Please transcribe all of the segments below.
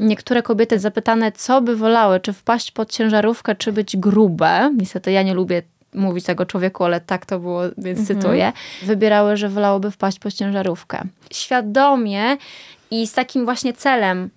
niektóre kobiety zapytane, co by wolały, czy wpaść pod ciężarówkę, czy być grube, niestety ja nie lubię mówić tego człowieku, ale tak to było, więc mhm. cytuję, wybierały, że wolałoby wpaść pod ciężarówkę. Świadomie i z takim właśnie celem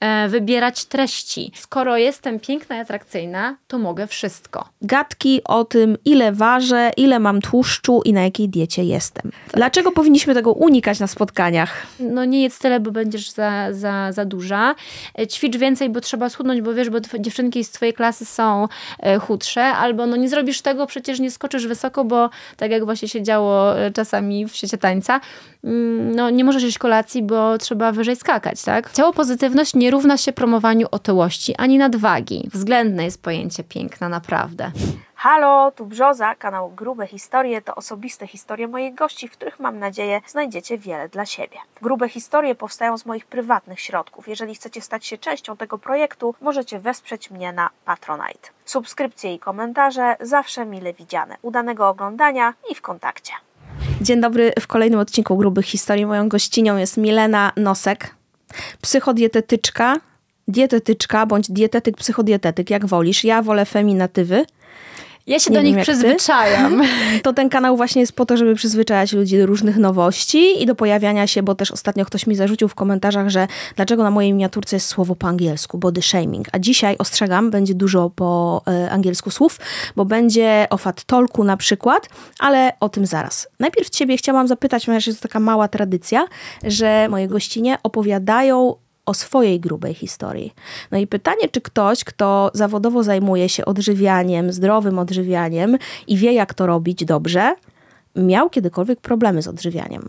E, wybierać treści. Skoro jestem piękna i atrakcyjna, to mogę wszystko. Gadki o tym, ile ważę, ile mam tłuszczu i na jakiej diecie jestem. Tak. Dlaczego powinniśmy tego unikać na spotkaniach? No nie jedz tyle, bo będziesz za, za, za duża. E, ćwicz więcej, bo trzeba schudnąć, bo wiesz, bo dziewczynki z twojej klasy są e, chudsze, albo no nie zrobisz tego, przecież nie skoczysz wysoko, bo tak jak właśnie się działo czasami w świecie tańca, mm, no nie możesz jeść kolacji, bo trzeba wyżej skakać, tak? Ciało pozytywność nie nie równa się promowaniu otyłości ani nadwagi. Względne jest pojęcie piękna naprawdę. Halo, tu Brzoza, kanał Grube Historie to osobiste historie moich gości, w których mam nadzieję znajdziecie wiele dla siebie. Grube Historie powstają z moich prywatnych środków. Jeżeli chcecie stać się częścią tego projektu, możecie wesprzeć mnie na Patronite. Subskrypcje i komentarze zawsze mile widziane. Udanego oglądania i w kontakcie. Dzień dobry w kolejnym odcinku Grubych Historii. Moją gościnią jest Milena Nosek. Psychodietetyczka, dietetyczka bądź dietetyk, psychodietetyk, jak wolisz. Ja wolę feminatywy. Ja się nie do wiem, nich przyzwyczajam. Ty. To ten kanał właśnie jest po to, żeby przyzwyczajać ludzi do różnych nowości i do pojawiania się, bo też ostatnio ktoś mi zarzucił w komentarzach, że dlaczego na mojej miniaturce jest słowo po angielsku, body shaming. A dzisiaj ostrzegam, będzie dużo po y, angielsku słów, bo będzie o fat talku na przykład, ale o tym zaraz. Najpierw ciebie chciałam zapytać, ponieważ jest to taka mała tradycja, że moje gościnie opowiadają o swojej grubej historii. No i pytanie, czy ktoś, kto zawodowo zajmuje się odżywianiem, zdrowym odżywianiem i wie, jak to robić dobrze, miał kiedykolwiek problemy z odżywianiem.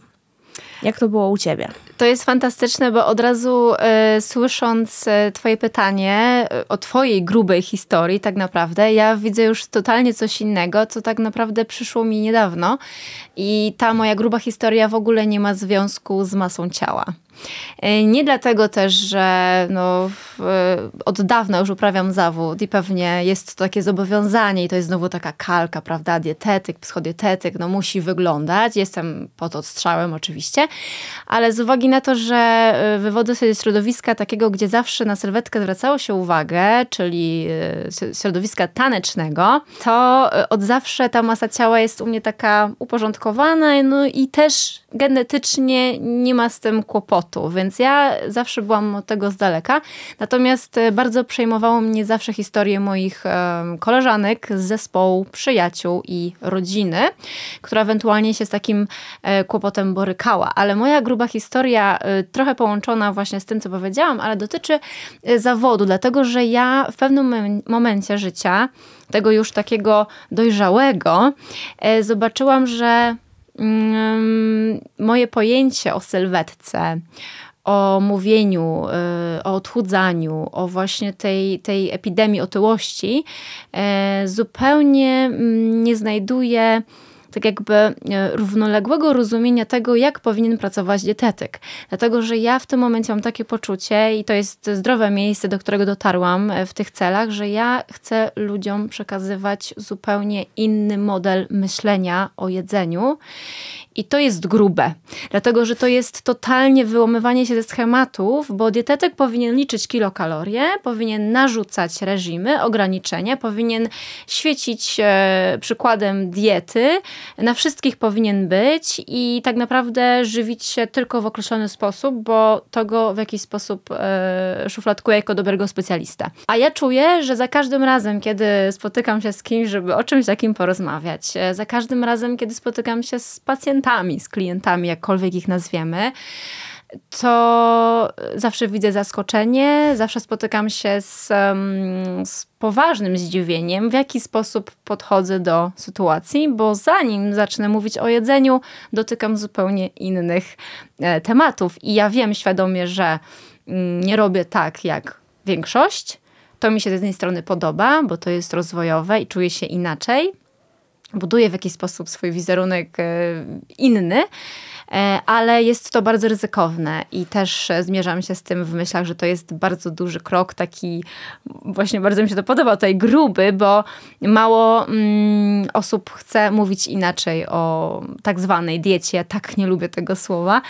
Jak to było u ciebie? To jest fantastyczne, bo od razu y, słysząc e, Twoje pytanie y, o Twojej grubej historii, tak naprawdę, ja widzę już totalnie coś innego, co tak naprawdę przyszło mi niedawno. I ta moja gruba historia w ogóle nie ma związku z masą ciała. E, nie dlatego też, że no, e, od dawna już uprawiam zawód i pewnie jest to takie zobowiązanie i to jest znowu taka kalka, prawda? Dietetyk, psychodietetyk, no musi wyglądać. Jestem pod odstrzałem oczywiście, ale z uwagi na to, że e, wywodzę sobie ze środowiska takiego, gdzie zawsze na sylwetkę zwracało się uwagę, czyli środowiska tanecznego, to od zawsze ta masa ciała jest u mnie taka uporządkowana, no i też genetycznie nie ma z tym kłopotu, więc ja zawsze byłam od tego z daleka. Natomiast e, bardzo przejmowało mnie zawsze historię moich e, koleżanek z zespołu, przyjaciół i rodziny, która ewentualnie się z takim e, kłopotem borykała. Ale moja gruba historia, trochę połączona właśnie z tym, co powiedziałam, ale dotyczy zawodu, dlatego że ja w pewnym momencie życia, tego już takiego dojrzałego, zobaczyłam, że moje pojęcie o sylwetce, o mówieniu, y, o odchudzaniu, o właśnie tej, tej epidemii otyłości, e, zupełnie mm, nie znajduje tak jakby e, równoległego rozumienia tego, jak powinien pracować dietetyk. Dlatego, że ja w tym momencie mam takie poczucie i to jest zdrowe miejsce, do którego dotarłam e, w tych celach, że ja chcę ludziom przekazywać zupełnie inny model myślenia o jedzeniu i to jest grube, dlatego że to jest totalnie wyłamywanie się ze schematów, bo dietetyk powinien liczyć kilokalorie, powinien narzucać reżimy, ograniczenia, powinien świecić e, przykładem diety, na wszystkich powinien być i tak naprawdę żywić się tylko w określony sposób, bo to go w jakiś sposób e, szufladkuje jako dobrego specjalista. A ja czuję, że za każdym razem, kiedy spotykam się z kimś, żeby o czymś takim porozmawiać, e, za każdym razem, kiedy spotykam się z pacjentami, z klientami, jakkolwiek ich nazwiemy, to e, zawsze widzę zaskoczenie, zawsze spotykam się z, z, poważnym zdziwieniem, w jaki sposób podchodzę do sytuacji, bo zanim zacznę mówić o jedzeniu, dotykam zupełnie innych e, tematów. I ja wiem świadomie, że mm, nie robię tak jak większość. To mi się z jednej strony podoba, bo to jest rozwojowe i czuję się inaczej. Buduję w jakiś sposób swój wizerunek e, inny E, ale jest to bardzo ryzykowne i też e, zmierzam się z tym w myślach, że to jest bardzo duży krok, taki właśnie bardzo mi się to podoba, tutaj gruby, bo mało mm, osób chce mówić inaczej o tak zwanej diecie, ja tak nie lubię tego słowa,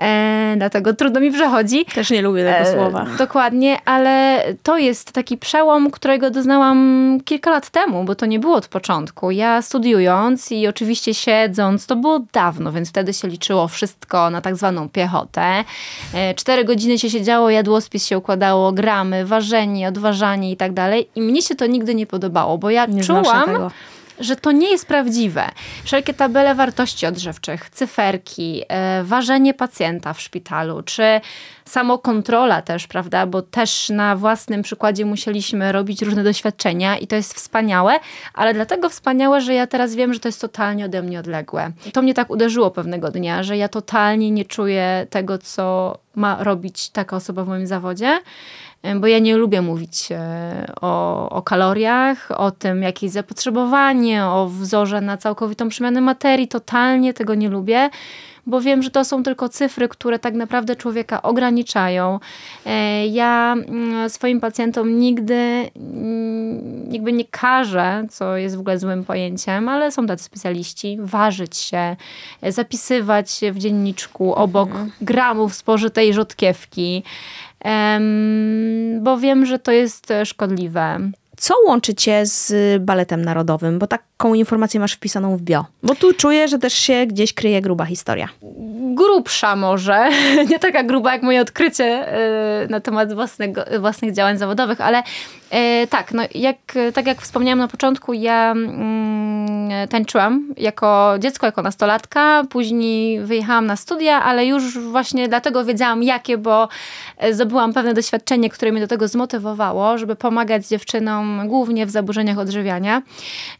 E, dlatego trudno mi przechodzi. Też nie lubię tego e, słowa. Dokładnie, ale to jest taki przełom, którego doznałam kilka lat temu, bo to nie było od początku. Ja studiując i oczywiście siedząc, to było dawno, więc wtedy się liczyło wszystko na tak zwaną piechotę. E, cztery godziny się siedziało, jadłospis się układało, gramy, ważenie, odważanie i tak dalej. I mnie się to nigdy nie podobało, bo ja nie czułam że to nie jest prawdziwe. Wszelkie tabele wartości odżywczych, cyferki, e, ważenie pacjenta w szpitalu, czy samokontrola też, prawda, bo też na własnym przykładzie musieliśmy robić różne doświadczenia i to jest wspaniałe, ale dlatego wspaniałe, że ja teraz wiem, że to jest totalnie ode mnie odległe. To mnie tak uderzyło pewnego dnia, że ja totalnie nie czuję tego, co ma robić taka osoba w moim zawodzie. E, bo ja nie lubię mówić e, o, o kaloriach, o tym, jakie jest zapotrzebowanie, o wzorze na całkowitą przemianę materii. Totalnie tego nie lubię bo wiem, że to są tylko cyfry, które tak naprawdę człowieka ograniczają. E, ja mm, swoim pacjentom nigdy mm, jakby nie każę, co jest w ogóle złym pojęciem, ale są tacy specjaliści, ważyć się, e, zapisywać się w dzienniczku obok mhm. gramów spożytej rzodkiewki, bo wiem, że to jest e, szkodliwe. Co łączy cię z baletem narodowym? Bo tak jaką informację masz wpisaną w bio? Bo tu czuję, że też się gdzieś kryje gruba historia. Grubsza może, nie taka gruba jak moje odkrycie y, na temat własnego, własnych działań zawodowych, ale y, tak, no jak, tak jak wspomniałam na początku, ja mm, tańczyłam jako dziecko, jako nastolatka, później wyjechałam na studia, ale już właśnie dlatego wiedziałam jakie, bo e, zdobyłam pewne doświadczenie, które mnie do tego zmotywowało, żeby pomagać dziewczynom głównie w zaburzeniach odżywiania.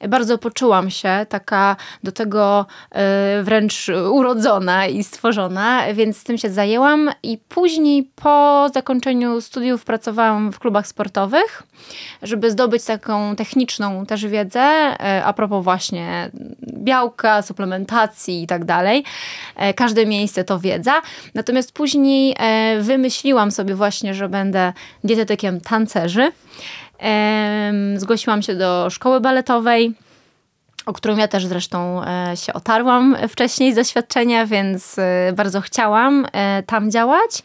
Bardzo poczułam się taka do tego y, wręcz urodzona i stworzona, więc tym się zajęłam i później po zakończeniu studiów pracowałam w klubach sportowych, żeby zdobyć taką techniczną też wiedzę y, a propos właśnie białka, suplementacji i tak dalej. Y, każde miejsce to wiedza. Natomiast później wymyśliłam sobie właśnie, że będę dietetykiem tancerzy. Zgłosiłam się do szkoły baletowej o którą ja też zresztą e, się otarłam wcześniej z doświadczenia, więc e, bardzo chciałam e, tam działać.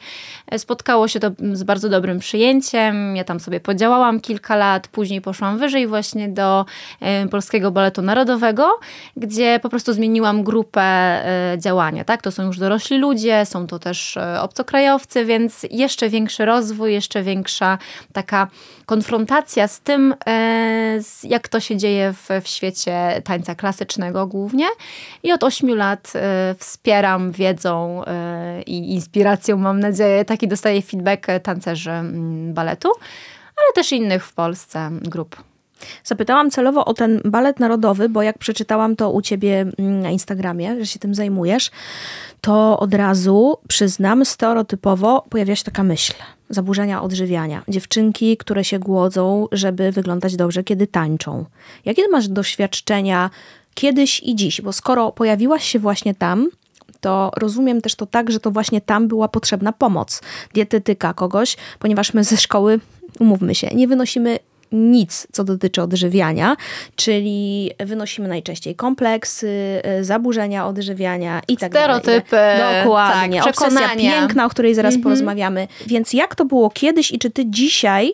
Spotkało się to z bardzo dobrym przyjęciem. Ja tam sobie podziałałam kilka lat, później poszłam wyżej właśnie do Polskiego Baletu Narodowego, gdzie po prostu zmieniłam grupę działania. Tak? To są już dorośli ludzie, są to też obcokrajowcy, więc jeszcze większy rozwój, jeszcze większa taka konfrontacja z tym, jak to się dzieje w, w świecie tańca klasycznego głównie. I od 8 lat y, wspieram wiedzą y, i inspiracją, mam nadzieję, taki dostaję feedback y, tancerzy mm, baletu, ale też innych w Polsce grup. Zapytałam celowo o ten balet narodowy, bo jak przeczytałam to u ciebie mm, na Instagramie, że się tym zajmujesz, to od razu przyznam, stereotypowo pojawia się taka myśl zaburzenia odżywiania, dziewczynki, które się głodzą, żeby wyglądać dobrze, kiedy tańczą. Jakie masz doświadczenia kiedyś i dziś? Bo skoro pojawiłaś się właśnie tam, to rozumiem też to tak, że to właśnie tam była potrzebna pomoc dietetyka kogoś, ponieważ my ze szkoły, umówmy się, nie wynosimy nic, co dotyczy odżywiania, czyli wynosimy najczęściej kompleksy, e, zaburzenia odżywiania i tak Stereotypy, dalej. Dokładnie. Tak, obsesja piękna, o której zaraz mhm. porozmawiamy. Więc jak to było kiedyś i czy ty dzisiaj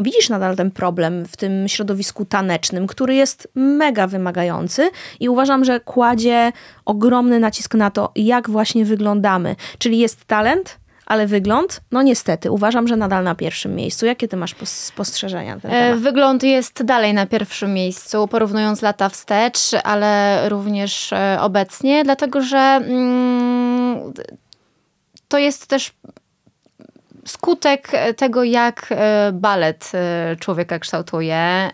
widzisz nadal ten problem w tym środowisku tanecznym, który jest mega wymagający i uważam, że kładzie ogromny nacisk na to, jak właśnie wyglądamy. Czyli jest talent, ale wygląd, no niestety, uważam, że nadal na pierwszym miejscu. Jakie ty masz spostrzeżenia? Na ten temat? E, wygląd jest dalej na pierwszym miejscu, porównując lata wstecz, ale również e, obecnie, dlatego że mm, to jest też skutek e, tego, jak e, balet e, człowieka kształtuje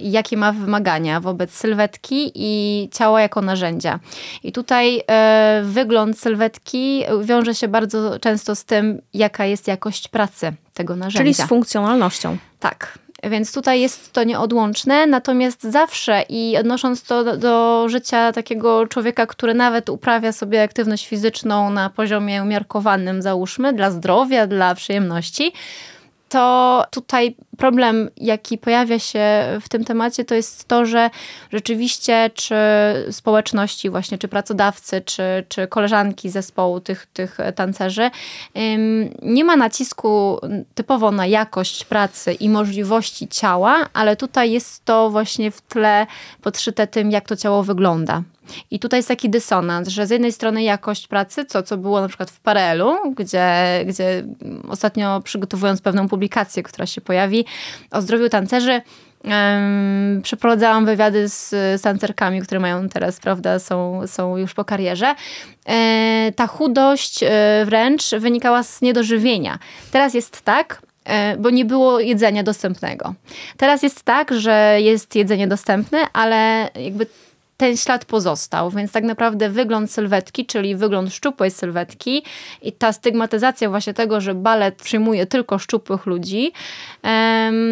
i jakie ma wymagania wobec sylwetki i ciała jako narzędzia. I tutaj wygląd sylwetki wiąże się bardzo często z tym, jaka jest jakość pracy tego narzędzia. Czyli z funkcjonalnością. Tak. Więc tutaj jest to nieodłączne, natomiast zawsze i odnosząc to do, do życia takiego człowieka, który nawet uprawia sobie aktywność fizyczną na poziomie umiarkowanym, załóżmy, dla zdrowia, dla przyjemności, to tutaj problem, jaki pojawia się w tym temacie, to jest to, że rzeczywiście czy społeczności właśnie, czy pracodawcy, czy, czy koleżanki zespołu tych, tych tancerzy, nie ma nacisku typowo na jakość pracy i możliwości ciała, ale tutaj jest to właśnie w tle podszyte tym, jak to ciało wygląda. I tutaj jest taki dysonans, że z jednej strony jakość pracy, co, co było na przykład w Parelu, gdzie, gdzie ostatnio przygotowując pewną publikację, która się pojawi o zdrowiu tancerzy, Um, przeprowadzałam wywiady z, z tancerkami, które mają teraz, prawda, są, są już po karierze. E, ta chudość e, wręcz wynikała z niedożywienia. Teraz jest tak, e, bo nie było jedzenia dostępnego. Teraz jest tak, że jest jedzenie dostępne, ale jakby ten ślad pozostał, więc tak naprawdę wygląd sylwetki, czyli wygląd szczupłej sylwetki i ta stygmatyzacja właśnie tego, że balet przyjmuje tylko szczupłych ludzi,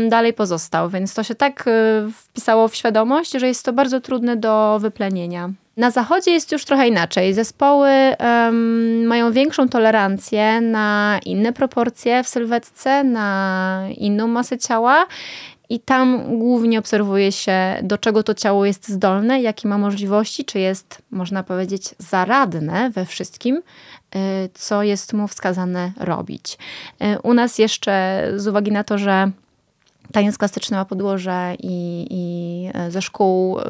dalej pozostał. Więc to się tak y, wpisało w świadomość, że jest to bardzo trudne do wyplenienia. Na zachodzie jest już trochę inaczej. Zespoły um, mają większą tolerancję na inne proporcje w sylwetce, na inną masę ciała i tam głównie obserwuje się, do czego to ciało jest zdolne, jakie ma możliwości, czy jest, można powiedzieć, zaradne we wszystkim, y, co jest mu wskazane robić. Y, u nas jeszcze, z uwagi na to, że taniec klasyczny ma podłoże i, i e, ze szkół e,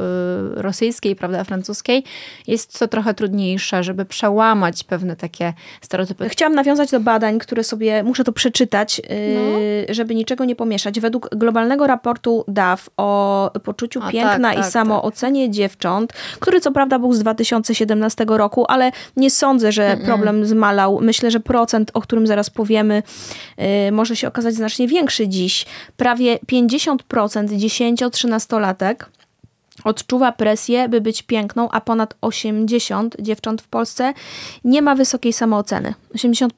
rosyjskiej, prawda, francuskiej, jest to trochę trudniejsze, żeby przełamać pewne takie stereotypy. Chciałam nawiązać do badań, które sobie, muszę to przeczytać, e, no. żeby niczego nie pomieszać. Według globalnego raportu DAF o poczuciu A, piękna tak, i tak, tak, samoocenie dziewcząt, który co prawda był z 2017 roku, ale nie sądzę, że mm -mm. problem zmalał. Myślę, że procent, o którym zaraz powiemy, może się okazać znacznie większy dziś. Prawie 50% 10-13 latek odczuwa presję, by być piękną, a ponad 80 dziewcząt w Polsce nie ma wysokiej samooceny. 80%.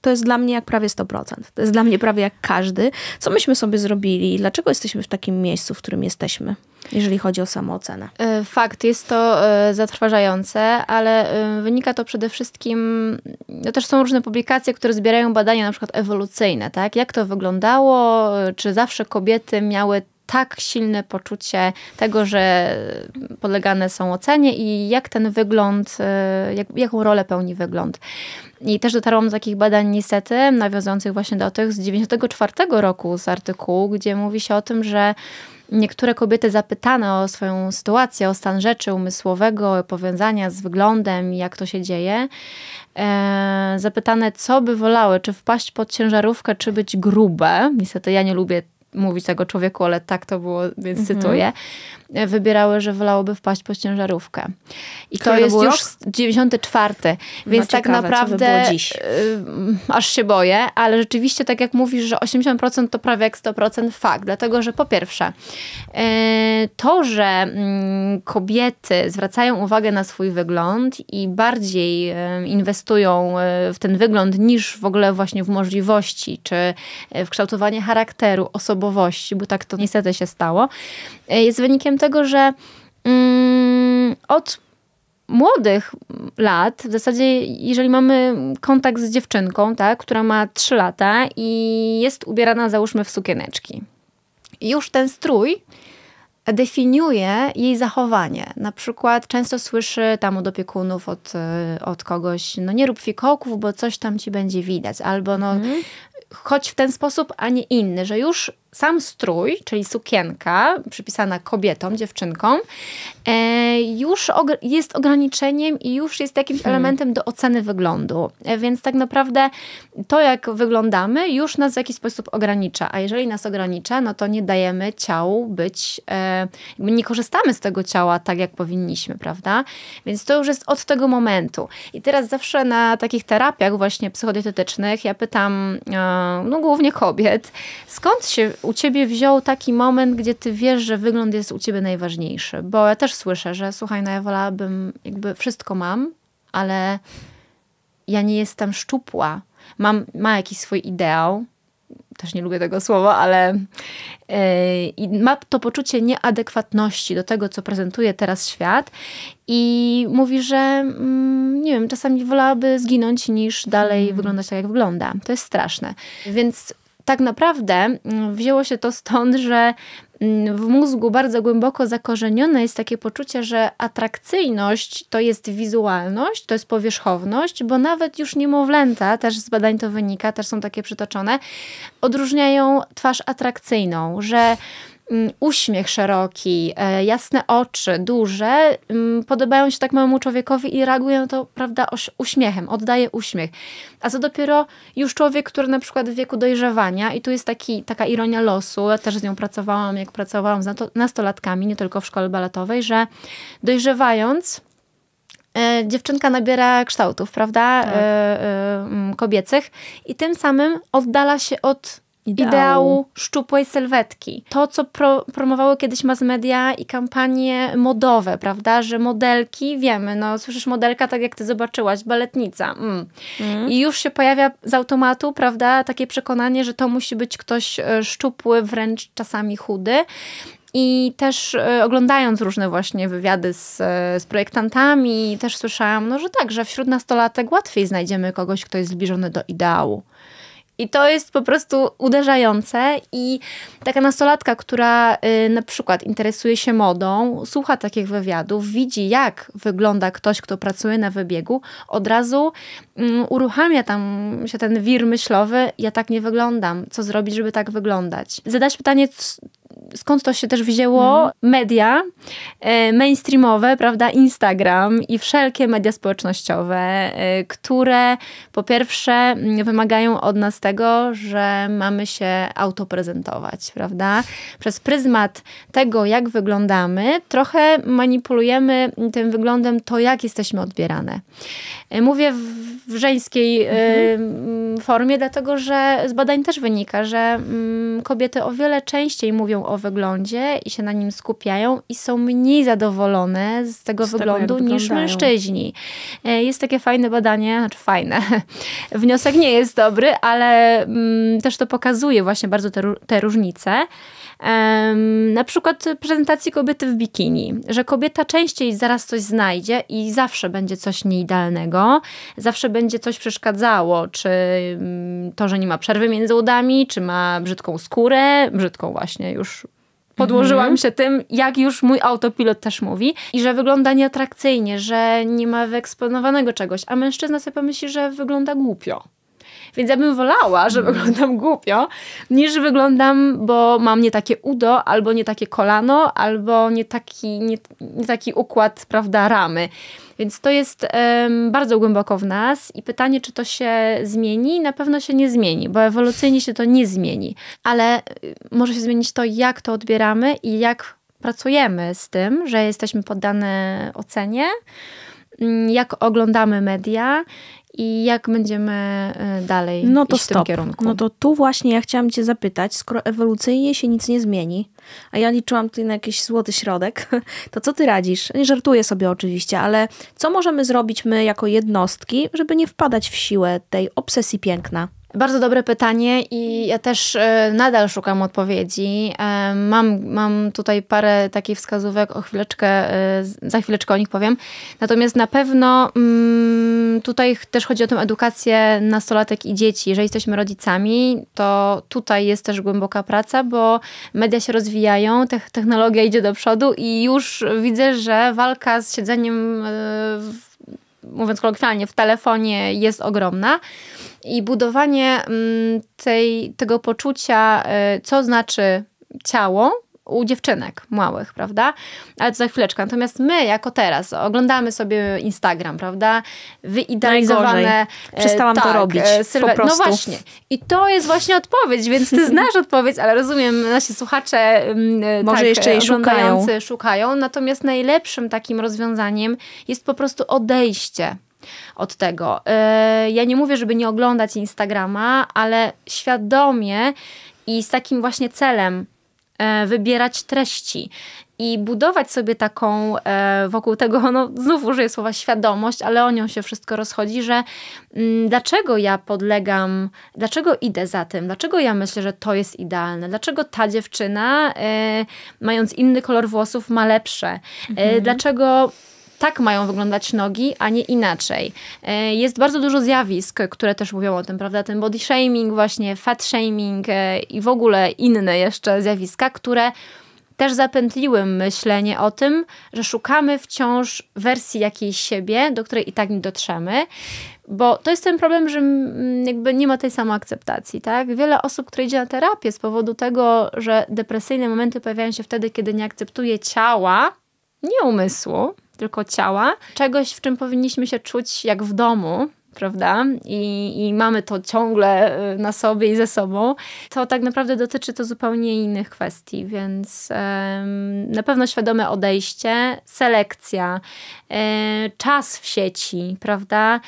To jest dla mnie jak prawie 100%. To jest dla mnie prawie jak każdy. Co myśmy sobie zrobili? Dlaczego jesteśmy w takim miejscu, w którym jesteśmy? jeżeli chodzi o samoocenę. E, fakt, jest to e, zatrważające, ale e, wynika to przede wszystkim, no też są różne publikacje, które zbierają badania na przykład ewolucyjne, tak? Jak to wyglądało? Czy zawsze kobiety miały tak silne poczucie tego, że podlegane są ocenie i jak ten wygląd, e, jak, jaką rolę pełni wygląd. I też dotarłam do takich badań niestety, nawiązujących właśnie do tych z 94 roku z artykułu, gdzie mówi się o tym, że niektóre kobiety zapytane o swoją sytuację, o stan rzeczy umysłowego, powiązania z wyglądem i jak to się dzieje, e, zapytane co by wolały, czy wpaść pod ciężarówkę, czy być grube. Niestety ja nie lubię mówić tego człowieku, ale tak to było, więc mhm. cytuję, wybierały, że wolałoby wpaść po ciężarówkę. I Który to jest rok? już 94, no więc no, tak ciekawe, naprawdę y, aż się boję, ale rzeczywiście tak jak mówisz, że 80% to prawie jak 100% fakt, dlatego że po pierwsze y, to, że y, kobiety zwracają uwagę na swój wygląd i bardziej y, inwestują y, w ten wygląd niż w ogóle właśnie w możliwości czy y, w kształtowanie charakteru osoby osobowości, bo tak to niestety się stało, e, jest wynikiem tego, że mm, od młodych lat, w zasadzie jeżeli mamy kontakt z dziewczynką, tak, która ma 3 lata i jest ubierana załóżmy w sukieneczki. Już ten strój definiuje jej zachowanie. Na przykład często słyszy tam od opiekunów, od, e, od kogoś, no nie rób fikołków, bo coś tam ci będzie widać, albo no mm. w ten sposób, a nie inny, że już sam strój, czyli sukienka przypisana kobietom, dziewczynkom, e, już og jest ograniczeniem i już jest jakimś hmm. elementem do oceny wyglądu. E, więc tak naprawdę to, jak wyglądamy, już nas w jakiś sposób ogranicza. A jeżeli nas ogranicza, no to nie dajemy ciału być, e, nie korzystamy z tego ciała tak, jak powinniśmy, prawda? Więc to już jest od tego momentu. I teraz zawsze na takich terapiach właśnie psychodietetycznych ja pytam, e, no głównie kobiet, skąd się u ciebie wziął taki moment, gdzie ty wiesz, że wygląd jest u ciebie najważniejszy? Bo ja też słyszę, że słuchaj, no ja wolałabym, jakby wszystko mam, ale ja nie jestem szczupła. Mam, ma jakiś swój ideał, też nie lubię tego słowa, ale yy, ma to poczucie nieadekwatności do tego, co prezentuje teraz świat i mówi, że mm, nie wiem, czasami wolałaby zginąć niż dalej mm. wyglądać tak, jak wygląda. To jest straszne. Więc tak naprawdę mm, wzięło się to stąd, że mm, w mózgu bardzo głęboko zakorzenione jest takie poczucie, że atrakcyjność to jest wizualność, to jest powierzchowność, bo nawet już niemowlęta, też z badań to wynika, też są takie przytoczone, odróżniają twarz atrakcyjną, że Mm, uśmiech szeroki, e, jasne oczy, duże, mm, podobają się tak małemu człowiekowi i reaguje na to, prawda, uśmiechem, oddaje uśmiech. A co dopiero już człowiek, który na przykład w wieku dojrzewania, i tu jest taki, taka ironia losu, ja też z nią pracowałam, jak pracowałam z nastolatkami, nie tylko w szkole baletowej, że dojrzewając, e, dziewczynka nabiera kształtów, prawda, tak. E, mm, kobiecych i tym samym oddala się od ideału, ideału szczupłej sylwetki. To, co pro, promowały kiedyś mass media i kampanie modowe, prawda, że modelki, wiemy, no słyszysz modelka, tak jak ty zobaczyłaś, baletnica. Mm. Mm. I już się pojawia z automatu, prawda, takie przekonanie, że to musi być ktoś e, szczupły, wręcz czasami chudy. I też e, oglądając różne właśnie wywiady z, e, z projektantami, też słyszałam, no, że tak, że wśród nastolatek łatwiej znajdziemy kogoś, kto jest zbliżony do ideału. I to jest po prostu uderzające i taka nastolatka, która y, na przykład interesuje się modą, słucha takich wywiadów, widzi jak wygląda ktoś, kto pracuje na wybiegu, od razu mm, uruchamia tam się ten wir myślowy, ja tak nie wyglądam, co zrobić, żeby tak wyglądać. Zadać pytanie, skąd to się też wzięło? Mhm. Media e, mainstreamowe, prawda? Instagram i wszelkie media społecznościowe, e, które po pierwsze mm, wymagają od nas tego, że mamy się autoprezentować, prawda? Przez pryzmat tego, jak wyglądamy, trochę manipulujemy tym wyglądem to, jak jesteśmy odbierane. E, mówię w żeńskiej mhm. mm, formie, dlatego że z badań też wynika, że mm, kobiety o wiele częściej mówią o wyglądzie i się na nim skupiają i są mniej zadowolone z tego z wyglądu tego, niż mężczyźni. E, jest takie fajne badanie, znaczy fajne. Wniosek nie jest dobry, ale mm, też to pokazuje właśnie bardzo te, te różnice. Um, na przykład prezentacji kobiety w bikini, że kobieta częściej zaraz coś znajdzie i zawsze będzie coś nieidealnego, zawsze będzie coś przeszkadzało, czy mm, to, że nie ma przerwy między udami, czy ma brzydką skórę, brzydką właśnie już podłożyłam mm -hmm. się tym, jak już mój autopilot też mówi, i że wygląda nieatrakcyjnie, że nie ma wyeksponowanego czegoś, a mężczyzna sobie pomyśli, że wygląda głupio. Więc ja bym wolała, że no. wyglądam głupio, niż wyglądam, bo mam nie takie udo, albo nie takie kolano, albo nie taki, nie, nie taki układ, prawda, ramy. Więc to jest um, bardzo głęboko w nas i pytanie, czy to się zmieni? Na pewno się nie zmieni, bo ewolucyjnie się to nie zmieni, ale y, może się zmienić to, jak to odbieramy i jak pracujemy z tym, że jesteśmy poddane ocenie, mm, jak oglądamy media, i jak będziemy e, dalej no to iść stop. w tym kierunku. No to tu właśnie ja chciałam cię zapytać, skoro ewolucyjnie się nic nie zmieni, a ja liczyłam tutaj na jakiś złoty środek, to co ty radzisz? Nie żartuję sobie oczywiście, ale co możemy zrobić my jako jednostki, żeby nie wpadać w siłę tej obsesji piękna? Bardzo dobre pytanie i ja też e, nadal szukam odpowiedzi. E, mam, mam tutaj parę takich wskazówek, o chwileczkę, e, za chwileczkę o nich powiem. Natomiast na pewno mm, tutaj też chodzi o tę edukację nastolatek i dzieci. Jeżeli jesteśmy rodzicami, to tutaj jest też głęboka praca, bo media się rozwijają, technologia idzie do przodu i już widzę, że walka z siedzeniem w mówiąc kolokwialnie, w telefonie jest ogromna. I budowanie mm, tej, tego poczucia, y, co znaczy ciało, u dziewczynek małych, prawda? Ale to za chwileczkę. Natomiast my, jako teraz, oglądamy sobie Instagram, prawda? Wyidealizowane... Najgorzej. E, Przestałam tak, to robić, e, po no prostu. No właśnie. I to jest właśnie odpowiedź, więc ty znasz odpowiedź, ale rozumiem, nasi słuchacze mm, e, Może tak, jeszcze jej szukają. szukają. Natomiast najlepszym takim rozwiązaniem jest po prostu odejście od tego. Ja nie mówię, żeby nie oglądać Instagrama, ale świadomie i z takim właśnie celem E, wybierać treści i budować sobie taką e, wokół tego, no znów użyję słowa świadomość, ale o nią się wszystko rozchodzi, że mm, dlaczego ja podlegam, dlaczego idę za tym, dlaczego ja myślę, że to jest idealne, dlaczego ta dziewczyna e, mając inny kolor włosów ma lepsze, mhm. dlaczego tak mają wyglądać nogi, a nie inaczej. E, jest bardzo dużo zjawisk, które też mówią o tym, prawda? Ten body shaming, właśnie fat shaming e, i w ogóle inne jeszcze zjawiska, które też zapętliły myślenie o tym, że szukamy wciąż wersji jakiejś siebie, do której i tak nie dotrzemy, bo to jest ten problem, że mm, jakby nie ma tej samoakceptacji, tak? Wiele osób, które idzie na terapię z powodu tego, że depresyjne momenty pojawiają się wtedy, kiedy nie akceptuje ciała, nie umysłu, tylko ciała, czegoś, w czym powinniśmy się czuć jak w domu, prawda? I, I, mamy to ciągle y, na sobie i ze sobą, to tak naprawdę dotyczy to zupełnie innych kwestii, więc na pewno świadome odejście, selekcja, y, czas w sieci, prawda?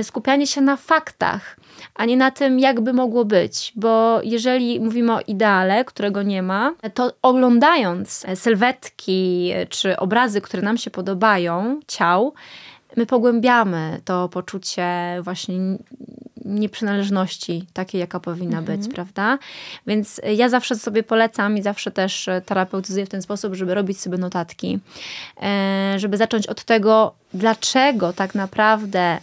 Y, skupianie się na faktach a nie na tym, jakby mogło być. Bo jeżeli mówimy o ideale, którego nie ma, to oglądając sylwetki czy obrazy, które nam się podobają, ciał, my pogłębiamy to poczucie właśnie nieprzynależności, takiej jaka powinna mhm. być, prawda? Więc ja zawsze sobie polecam i zawsze też terapeutyzuję w ten sposób, żeby robić sobie notatki, e, żeby zacząć od tego, dlaczego tak naprawdę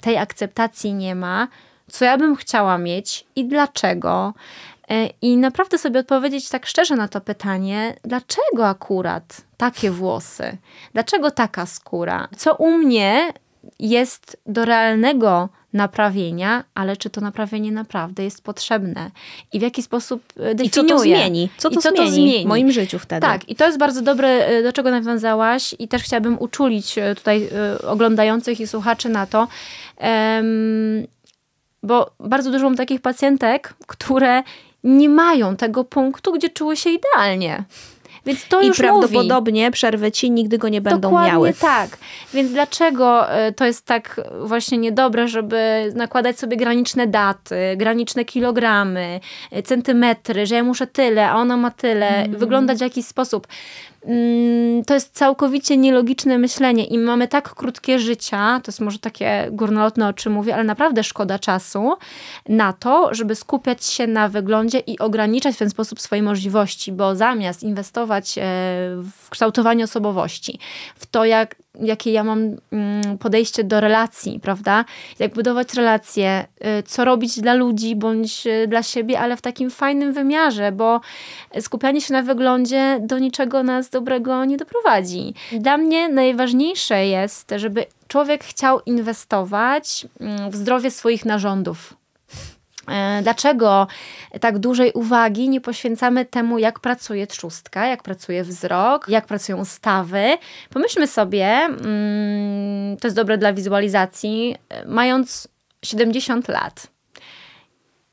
tej akceptacji nie ma, co ja bym chciała mieć i dlaczego. E, I naprawdę sobie odpowiedzieć tak szczerze na to pytanie, dlaczego akurat takie włosy? Dlaczego taka skóra? Co u mnie jest do realnego naprawienia, ale czy to naprawienie naprawdę jest potrzebne i w jaki sposób e, definiuje. I co to zmieni? Co to, co zmieni, to zmieni w moim życiu wtedy? Tak, i to jest bardzo dobre, e, do czego nawiązałaś i też chciałabym uczulić tutaj oglądających i słuchaczy na to, um, bo bardzo dużo mam takich pacjentek, które nie mają tego punktu, gdzie czuły się idealnie. Więc to I już prawdopodobnie mówi. przerwy ci nigdy go nie będą Dokładnie miały. tak. Więc dlaczego e, to jest tak właśnie niedobre, żeby nakładać sobie graniczne daty, graniczne kilogramy, e, centymetry, że ja muszę tyle, a ona ma tyle, mm. wyglądać w jakiś sposób. Mm, to jest całkowicie nielogiczne myślenie i mamy tak krótkie życia, to jest może takie górnolotne o czym mówię, ale naprawdę szkoda czasu na to, żeby skupiać się na wyglądzie i ograniczać w ten sposób swoje możliwości, bo zamiast inwestować e, w kształtowanie osobowości, w to jak jakie ja mam mm, podejście do relacji, prawda? Jak budować relacje, y, co robić dla ludzi bądź y, dla siebie, ale w takim fajnym wymiarze, bo skupianie się na wyglądzie do niczego nas dobrego nie doprowadzi. Dla mnie najważniejsze jest, żeby człowiek chciał inwestować mm, w zdrowie swoich narządów. E, dlaczego tak dużej uwagi nie poświęcamy temu, jak pracuje trzustka, jak pracuje wzrok, jak pracują stawy? Pomyślmy sobie, mm, to jest dobre dla wizualizacji, e, mając 70 lat.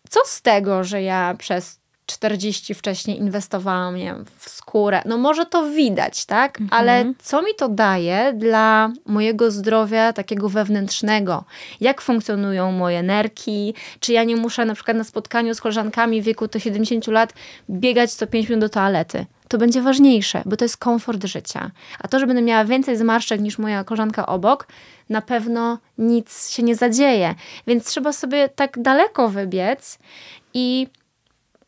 Co z tego, że ja przez 40 wcześniej inwestowałam nie wiem, w skórę. No może to widać, tak? Mhm. Ale co mi to daje dla mojego zdrowia takiego wewnętrznego? Jak funkcjonują moje nerki? Czy ja nie muszę na przykład na spotkaniu z koleżankami w wieku do 70 lat biegać co 5 minut do toalety? To będzie ważniejsze, bo to jest komfort życia. A to, że będę miała więcej zmarszczek niż moja koleżanka obok, na pewno nic się nie zadzieje. Więc trzeba sobie tak daleko wybiec i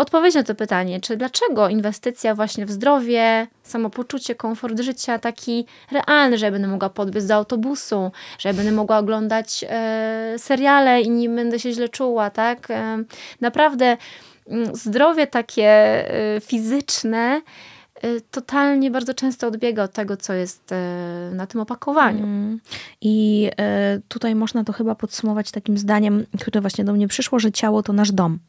odpowiedź na to pytanie, czy dlaczego inwestycja właśnie w zdrowie, samopoczucie, komfort życia taki realny, że będę mogła podbiec do autobusu, że będę mogła oglądać e, seriale i nie będę się źle czuła, tak? E, naprawdę mm, zdrowie takie e, fizyczne Y, totalnie bardzo często odbiega od tego, co jest y, na tym opakowaniu. Mm. I y, tutaj można to chyba podsumować takim zdaniem, które właśnie do mnie przyszło, że ciało to nasz dom.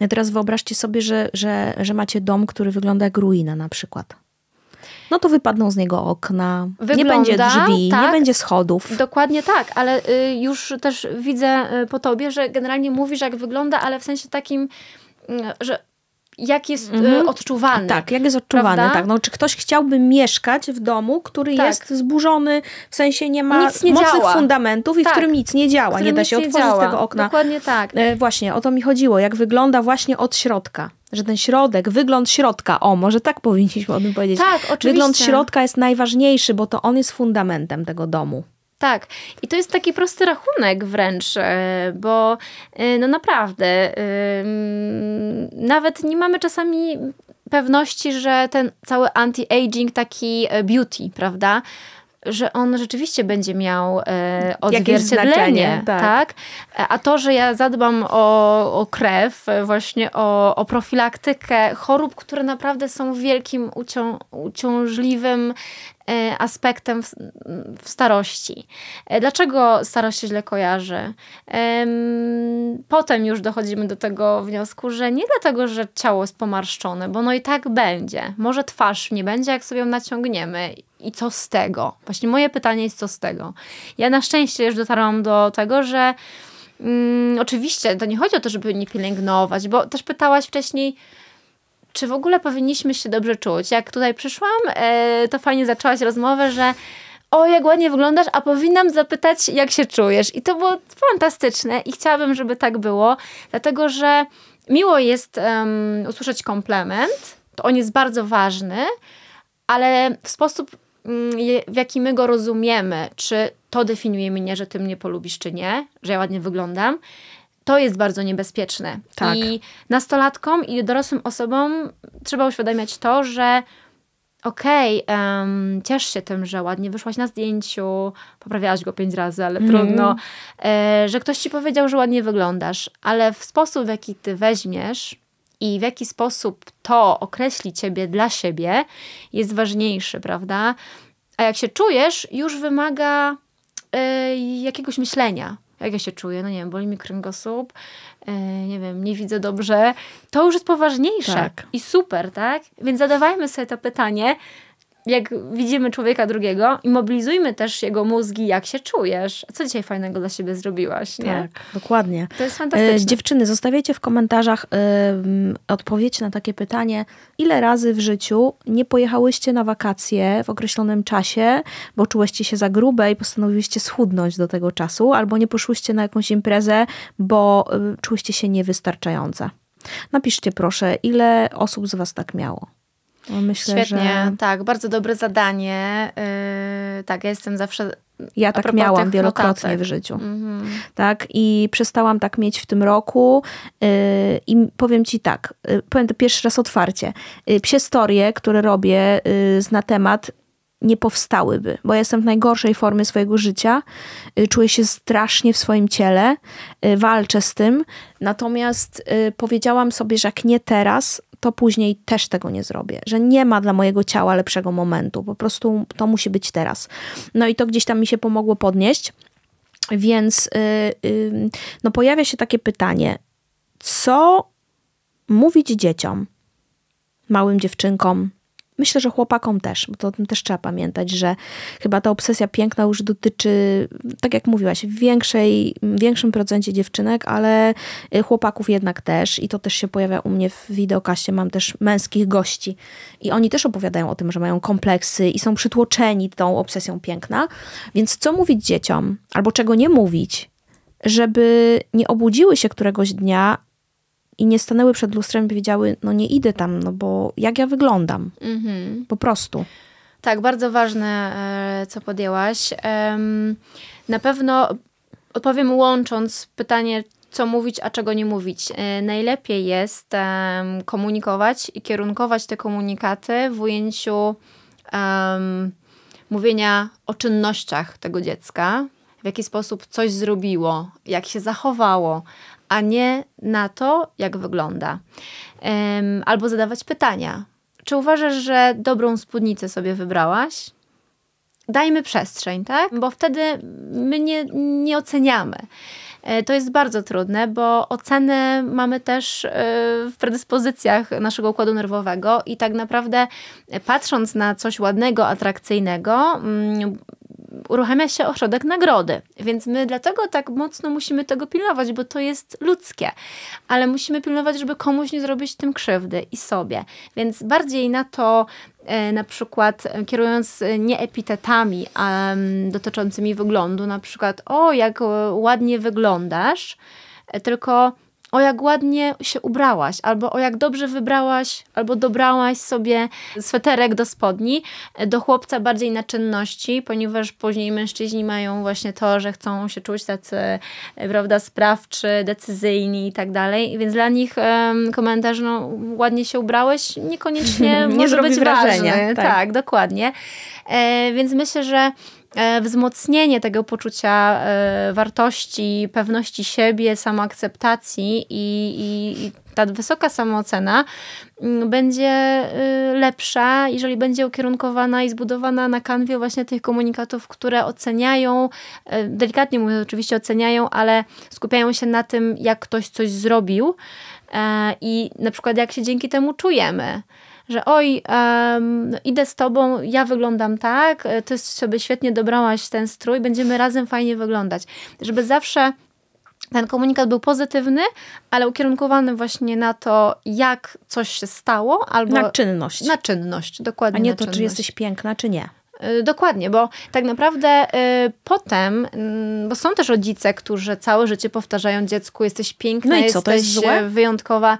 Ja teraz wyobraźcie sobie, że, że, że macie dom, który wygląda jak ruina na przykład no to wypadną z niego okna, Wygląda, nie będzie drzwi, tak, nie będzie schodów. Dokładnie tak, ale już też widzę po tobie, że generalnie mówisz jak wygląda, ale w sensie takim, że jak jest e, mhm. odczuwany. Tak, jak jest odczuwany, prawda? tak. No, czy ktoś chciałby mieszkać w domu, który tak. jest zburzony, w sensie nie ma nie mocnych działa. fundamentów i tak. w którym nic nie działa, nie da się otworzyć działa. tego okna. Dokładnie tak. E, właśnie, o to mi chodziło, jak wygląda właśnie od środka że ten środek, wygląd środka, o, może tak powinniśmy o tym powiedzieć. Tak, oczywiście. Wygląd środka jest najważniejszy, bo to on jest fundamentem tego domu. Tak. I to jest taki prosty rachunek wręcz, e, bo e, no naprawdę nawet nie mamy czasami pewności, że ten cały anti-aging taki e, beauty, prawda? że on rzeczywiście będzie miał e, odzwierciedlenie, tak. tak? A to, że ja zadbam o, o krew, właśnie o, o profilaktykę chorób, które naprawdę są wielkim, ucią, uciążliwym E, aspektem w, w starości. E, dlaczego starość się źle kojarzy? Potem już dochodzimy do tego wniosku, że nie dlatego, że ciało jest pomarszczone, bo no i tak będzie. Może twarz nie będzie, jak sobie ją naciągniemy i co z tego? Właśnie moje pytanie jest, co z tego? Ja na szczęście już dotarłam do tego, że mm, oczywiście to nie chodzi o to, żeby nie pielęgnować, bo też pytałaś wcześniej, czy w ogóle powinniśmy się dobrze czuć. Jak tutaj przyszłam, e, to fajnie zaczęłaś rozmowę, że o, jak ładnie wyglądasz, a powinnam zapytać, jak się czujesz. I to było fantastyczne i chciałabym, żeby tak było, dlatego że miło jest um, usłyszeć komplement, to on jest bardzo ważny, ale w sposób, mm, w jaki my go rozumiemy, czy to definiuje mnie, że ty mnie polubisz, czy nie, że ja ładnie wyglądam, to jest bardzo niebezpieczne. Tak. I nastolatkom i dorosłym osobom trzeba uświadamiać to, że okej, okay, um, ciesz się tym, że ładnie wyszłaś na zdjęciu, poprawiałaś go pięć razy, ale mm. trudno, e, że ktoś ci powiedział, że ładnie wyglądasz, ale w sposób, w jaki ty weźmiesz i w jaki sposób to określi ciebie dla siebie, jest ważniejszy, prawda? A jak się czujesz, już wymaga y, jakiegoś myślenia jak ja się czuję, no nie wiem, boli mi kręgosłup, e, nie wiem, nie widzę dobrze, to już jest poważniejsze tak. i super, tak? Więc zadawajmy sobie to pytanie, jak widzimy człowieka drugiego i mobilizujmy też jego mózgi, jak się czujesz. Co dzisiaj fajnego dla siebie zrobiłaś? Nie? Tak, dokładnie. To jest e, fantastyczne. E, dziewczyny, zostawiajcie w komentarzach e, odpowiedź na takie pytanie, ile razy w życiu nie pojechałyście na wakacje w określonym czasie, bo czułyście się za grube i postanowiłyście schudnąć do tego czasu, albo nie poszłyście na jakąś imprezę, bo y, czułyście się niewystarczające. Napiszcie proszę, ile osób z Was tak miało. No, myślę, Świetnie, że... tak, bardzo dobre zadanie. Yy, tak, ja jestem zawsze ja tak miałam wielokrotnie notatek. w życiu. Mhm. Tak, i przestałam tak mieć w tym roku. Yy, I powiem ci tak, yy, powiem to pierwszy raz otwarcie. Yy, psie storie, które robię yy, na temat, nie powstałyby, bo ja jestem w najgorszej formie swojego życia, y, czuję się strasznie w swoim ciele, y, walczę z tym. Natomiast y, powiedziałam sobie, że jak nie teraz, to później też tego nie zrobię, że nie ma dla mojego ciała lepszego momentu, po prostu to musi być teraz. No i to gdzieś tam mi się pomogło podnieść. Więc yy, yy, no pojawia się takie pytanie, co mówić dzieciom, małym dziewczynkom, Myślę, że chłopakom też, bo to o tym też trzeba pamiętać, że chyba ta obsesja piękna już dotyczy, tak jak mówiłaś, w większej, większym procencie dziewczynek, ale y, chłopaków jednak też i to też się pojawia u mnie w wideokasie, Mam też męskich gości i oni też opowiadają o tym, że mają kompleksy i są przytłoczeni tą obsesją piękna. Więc co mówić dzieciom albo czego nie mówić, żeby nie obudziły się któregoś dnia i nie stanęły przed lustrem i powiedziały, no nie idę tam, no bo jak ja wyglądam? Mhm. Po prostu. Tak, bardzo ważne, e, co podjęłaś. Na pewno odpowiem łącząc pytanie, co mówić, a czego nie mówić. E, najlepiej jest komunikować i kierunkować te komunikaty w ujęciu um, mówienia o czynnościach tego dziecka, w jaki sposób coś zrobiło, jak się zachowało, a nie na to, jak wygląda. Albo zadawać pytania. Czy uważasz, że dobrą spódnicę sobie wybrałaś? Dajmy przestrzeń, tak? Bo wtedy my nie, nie oceniamy. E, to jest bardzo trudne, bo oceny mamy też e, w predyspozycjach naszego układu nerwowego i tak naprawdę e, patrząc na coś ładnego, atrakcyjnego, mm, uruchamia się ośrodek nagrody. Więc my dlatego tak mocno musimy tego pilnować, bo to jest ludzkie. Ale musimy pilnować, żeby komuś nie zrobić tym krzywdy i sobie. Więc bardziej na to e, na przykład e, kierując e, nie epitetami a mm, dotyczącymi wyglądu, na przykład o, jak ładnie wyglądasz, tylko o jak ładnie się ubrałaś, albo o jak dobrze wybrałaś, albo dobrałaś sobie sweterek do spodni. E, do chłopca bardziej na czynności, ponieważ później mężczyźni mają właśnie to, że chcą się czuć tacy, e, prawda, sprawczy, decyzyjni i tak dalej. Więc dla nich um, komentarz, no ładnie się ubrałeś, niekoniecznie nie może być wrażenie. Tak. tak. dokładnie. E, więc myślę, że E, wzmocnienie tego poczucia e, wartości, pewności siebie, samoakceptacji i, i, i ta wysoka samoocena mm, będzie y, lepsza, jeżeli będzie ukierunkowana i zbudowana na kanwie właśnie tych komunikatów, które oceniają, e, delikatnie mówiąc oczywiście oceniają, ale skupiają się na tym, jak ktoś coś zrobił i na przykład jak się dzięki temu czujemy że oj, um, idę z tobą, ja wyglądam tak, e, ty sobie świetnie dobrałaś ten strój, będziemy razem fajnie wyglądać. Żeby zawsze ten komunikat był pozytywny, ale ukierunkowany właśnie na to, jak coś się stało, albo. Na czynność. Na czynność, dokładnie. A nie to, czynność. czy jesteś piękna, czy nie. E, dokładnie, bo tak naprawdę y, potem, y, bo są też rodzice, którzy całe życie powtarzają dziecku, jesteś piękna, no i co, jesteś to jest złe? wyjątkowa.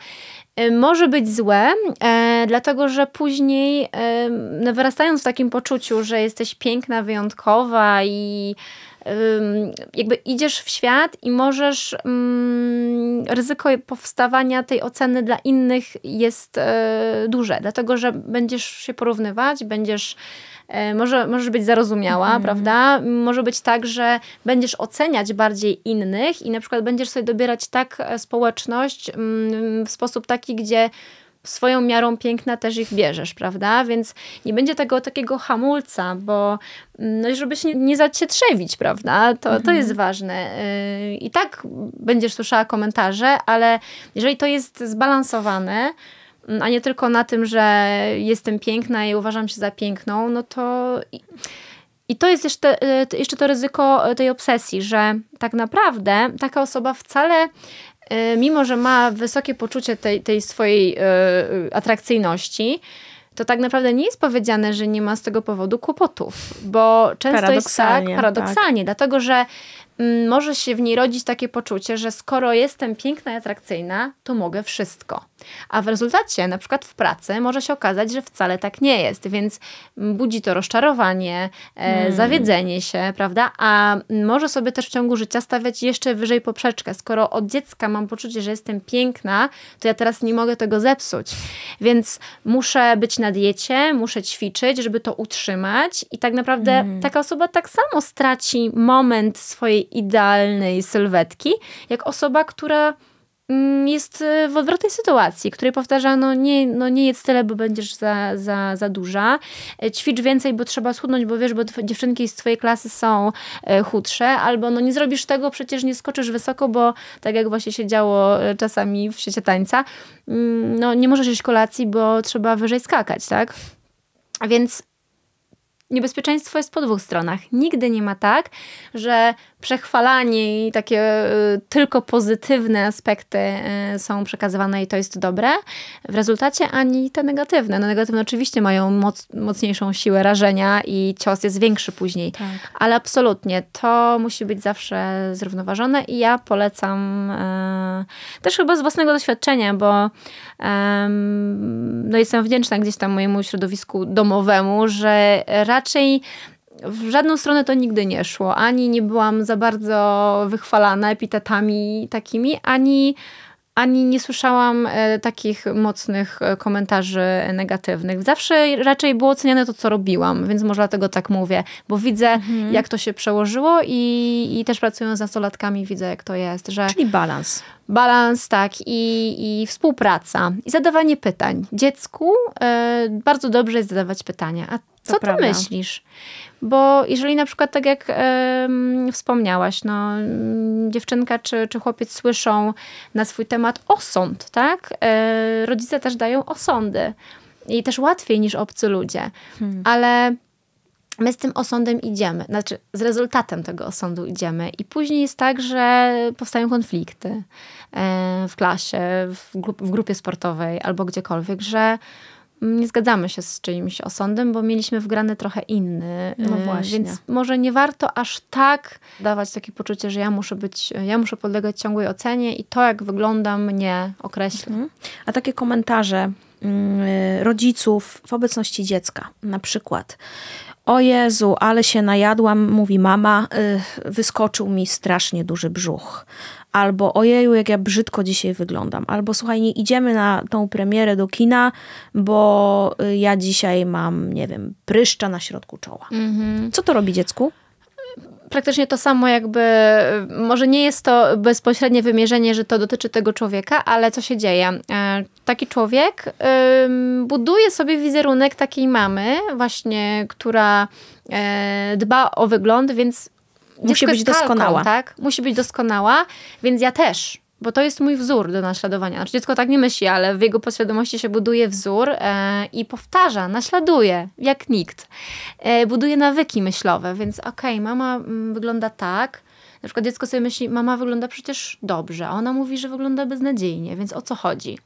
E, może być złe, e, dlatego że później e, no, wyrastając w takim poczuciu, że jesteś piękna, wyjątkowa i jakby idziesz w świat i możesz mm, ryzyko powstawania tej oceny dla innych jest e, duże, dlatego że będziesz się porównywać, będziesz E, może, możesz być zarozumiała, mhm. prawda? Może być tak, że będziesz oceniać bardziej innych i na przykład będziesz sobie dobierać tak e, społeczność mm, w sposób taki, gdzie swoją miarą piękna też ich bierzesz, prawda? Więc nie będzie tego takiego hamulca, bo mm, no, żeby się nie, nie zacietrzewić, prawda? To, mhm. to jest ważne. Y, I tak będziesz słyszała komentarze, ale jeżeli to jest zbalansowane, a nie tylko na tym, że jestem piękna i uważam się za piękną, no to. I to jest jeszcze, e, jeszcze to ryzyko e, tej obsesji, że tak naprawdę taka osoba wcale, e, mimo że ma wysokie poczucie tej, tej swojej atrakcyjności, to tak naprawdę nie jest powiedziane, że nie ma z tego powodu kłopotów, bo często jest tak, paradoksalnie, no tak. dlatego że mm, może się w niej rodzić takie poczucie, że skoro jestem piękna i atrakcyjna, to mogę wszystko. A w rezultacie, na przykład w pracy, może się okazać, że wcale tak nie jest, więc budzi to rozczarowanie, e, hmm. zawiedzenie się, prawda? A może sobie też w ciągu życia stawiać jeszcze wyżej poprzeczkę. Skoro od dziecka mam poczucie, że jestem piękna, to ja teraz nie mogę tego zepsuć. Więc muszę być na diecie, muszę ćwiczyć, żeby to utrzymać, i tak naprawdę hmm. taka osoba tak samo straci moment swojej idealnej sylwetki, jak osoba, która Mm, jest y, w odwrotnej sytuacji, której powtarza, no nie, no nie jedz tyle, bo będziesz za, za, za duża. E, ćwicz więcej, bo trzeba schudnąć, bo wiesz, bo dziewczynki z twojej klasy są e, chudsze, albo no nie zrobisz tego, przecież nie skoczysz wysoko, bo tak jak właśnie się działo e, czasami w świecie tańca, mm, no nie możesz jeść kolacji, bo trzeba wyżej skakać, tak? Więc niebezpieczeństwo jest po dwóch stronach. Nigdy nie ma tak, że przechwalani, takie y, tylko pozytywne aspekty y, są przekazywane i to jest dobre. W rezultacie ani te negatywne. No negatywne oczywiście mają moc, mocniejszą siłę rażenia i cios jest większy później. Tak. Ale absolutnie, to musi być zawsze zrównoważone i ja polecam e, też chyba z własnego doświadczenia, bo e, no jestem wdzięczna gdzieś tam mojemu środowisku domowemu, że raczej w żadną stronę to nigdy nie szło. Ani nie byłam za bardzo wychwalana epitetami takimi, ani, ani nie słyszałam e, takich mocnych e, komentarzy negatywnych. Zawsze raczej było oceniane to, co robiłam, więc może dlatego tak mówię, bo widzę, mhm. jak to się przełożyło i, i też pracując z nastolatkami widzę, jak to jest. Że Czyli balans. Balans, tak, i, i współpraca, i zadawanie pytań. Dziecku y, bardzo dobrze jest zadawać pytania, a co ty prawda. myślisz? Bo jeżeli na przykład, tak jak wspomniałaś, no, dziewczynka czy, czy chłopiec słyszą na swój temat osąd, tak? E, rodzice też dają osądy. I też łatwiej niż obcy ludzie. Hmm. Ale my z tym osądem idziemy, znaczy z rezultatem tego osądu idziemy. I później jest tak, że powstają konflikty e, w klasie, w, grupie sportowej albo gdziekolwiek, że nie zgadzamy się z czyimś osądem, bo mieliśmy wgrany trochę inny. No y, właśnie. Więc może nie warto aż tak dawać takie poczucie, że ja muszę być, ja muszę podlegać ciągłej ocenie i to, jak wyglądam, mnie określa. Mhm. A takie komentarze mm, y, rodziców w obecności dziecka na przykład o Jezu, ale się najadłam, mówi mama, y, wyskoczył mi strasznie duży brzuch. Albo ojeju, jak ja brzydko dzisiaj wyglądam. Albo słuchaj, nie idziemy na tą premierę do kina, bo y, ja dzisiaj mam, nie wiem, pryszcza na środku czoła. Mm -hmm. Co to robi dziecku? praktycznie to samo jakby, może nie jest to bezpośrednie wymierzenie, że to dotyczy tego człowieka, ale co się dzieje? E, taki człowiek buduje sobie wizerunek takiej mamy właśnie, która e, dba o wygląd, więc musi być kalką, doskonała. Tak? Musi być doskonała, więc ja też bo to jest mój wzór do naśladowania. Znaczy dziecko tak nie myśli, ale w jego podświadomości się buduje wzór e, i powtarza, naśladuje, jak nikt. E, buduje nawyki myślowe, więc okej, okay, mama m, mm, wygląda tak, na przykład dziecko sobie myśli, mama wygląda przecież dobrze, a ona mówi, że wygląda beznadziejnie, więc o co chodzi?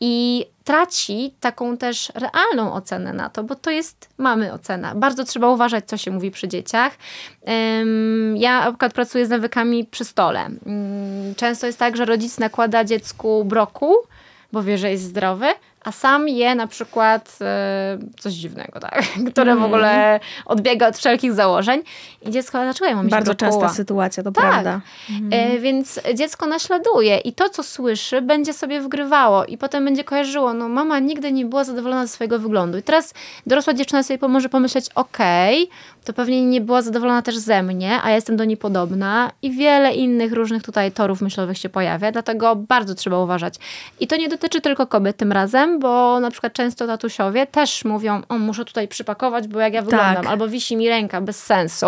I traci taką też realną ocenę na to, bo to jest mamy ocena. Bardzo trzeba uważać, co się mówi przy dzieciach. Ja akurat pracuję z nawykami przy stole. Mm, często jest tak, że rodzic nakłada dziecku broku, bo wie, że jest zdrowy, a sam je na przykład y, coś dziwnego, tak? które w mhm. ogóle odbiega od wszelkich założeń. I dziecko, dlaczego ja mam Bardzo częsta koła? sytuacja, to tak. prawda. Y, mhm. więc dziecko naśladuje i to, co słyszy, będzie sobie wgrywało i potem będzie kojarzyło, no mama nigdy nie była zadowolona ze swojego wyglądu. I teraz dorosła dziewczyna sobie może pomyśleć, okej, okay, to pewnie nie była zadowolona też ze mnie, a jestem do niej podobna i wiele innych różnych tutaj torów myślowych się pojawia, dlatego bardzo trzeba uważać. I to nie dotyczy tylko kobiet tym razem, bo na przykład często tatusiowie też mówią, o muszę tutaj przypakować, bo jak ja wyglądam, tak. albo wisi mi ręka bez sensu,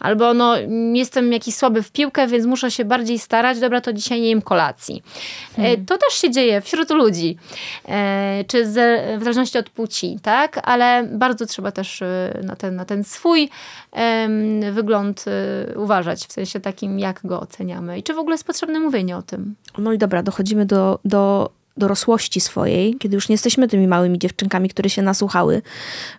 albo no jestem jakiś słaby w piłkę, więc muszę się bardziej starać, dobra to dzisiaj nie jem kolacji. E, hmm. To też się dzieje wśród ludzi, e, czy w zależności od płci, tak, ale bardzo trzeba też y, na ten, na ten swój wygląd y, uważać, w sensie takim jak go oceniamy i czy w ogóle jest potrzebne mówienie o tym. No i dobra, dochodzimy do, do dorosłości swojej, kiedy już nie jesteśmy tymi małymi dziewczynkami, które się nasłuchały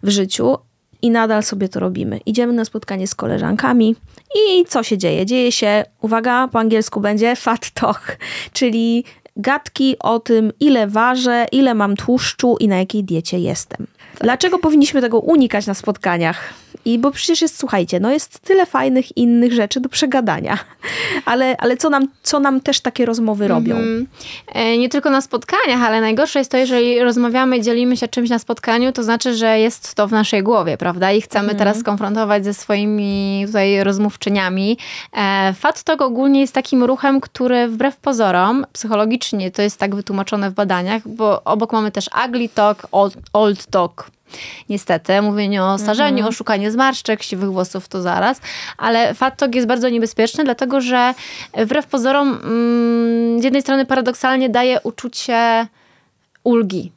w życiu i nadal sobie to robimy. Idziemy na spotkanie z koleżankami i co się dzieje? Dzieje się, uwaga, po angielsku będzie fat talk, czyli gadki o tym, ile ważę, ile mam tłuszczu i na jakiej diecie jestem. Tak. Dlaczego powinniśmy tego unikać na spotkaniach? I bo przecież jest, słuchajcie, no jest tyle fajnych innych rzeczy do przegadania. Ale, ale co, nam, co nam też takie rozmowy robią? Mm -hmm. Nie tylko na spotkaniach, ale najgorsze jest to, jeżeli rozmawiamy, dzielimy się czymś na spotkaniu, to znaczy, że jest to w naszej głowie, prawda? I chcemy mm -hmm. teraz skonfrontować ze swoimi tutaj rozmówczyniami. E, Fat Talk ogólnie jest takim ruchem, który wbrew pozorom, psychologicznie to jest tak wytłumaczone w badaniach, bo obok mamy też ugly talk, old, old talk, Niestety, mówienie o mhm. starzeniu, mm o szukaniu zmarszczek, siwych włosów to zaraz, ale fatog jest bardzo niebezpieczny, dlatego że wbrew pozorom mm, z jednej strony paradoksalnie daje uczucie ulgi.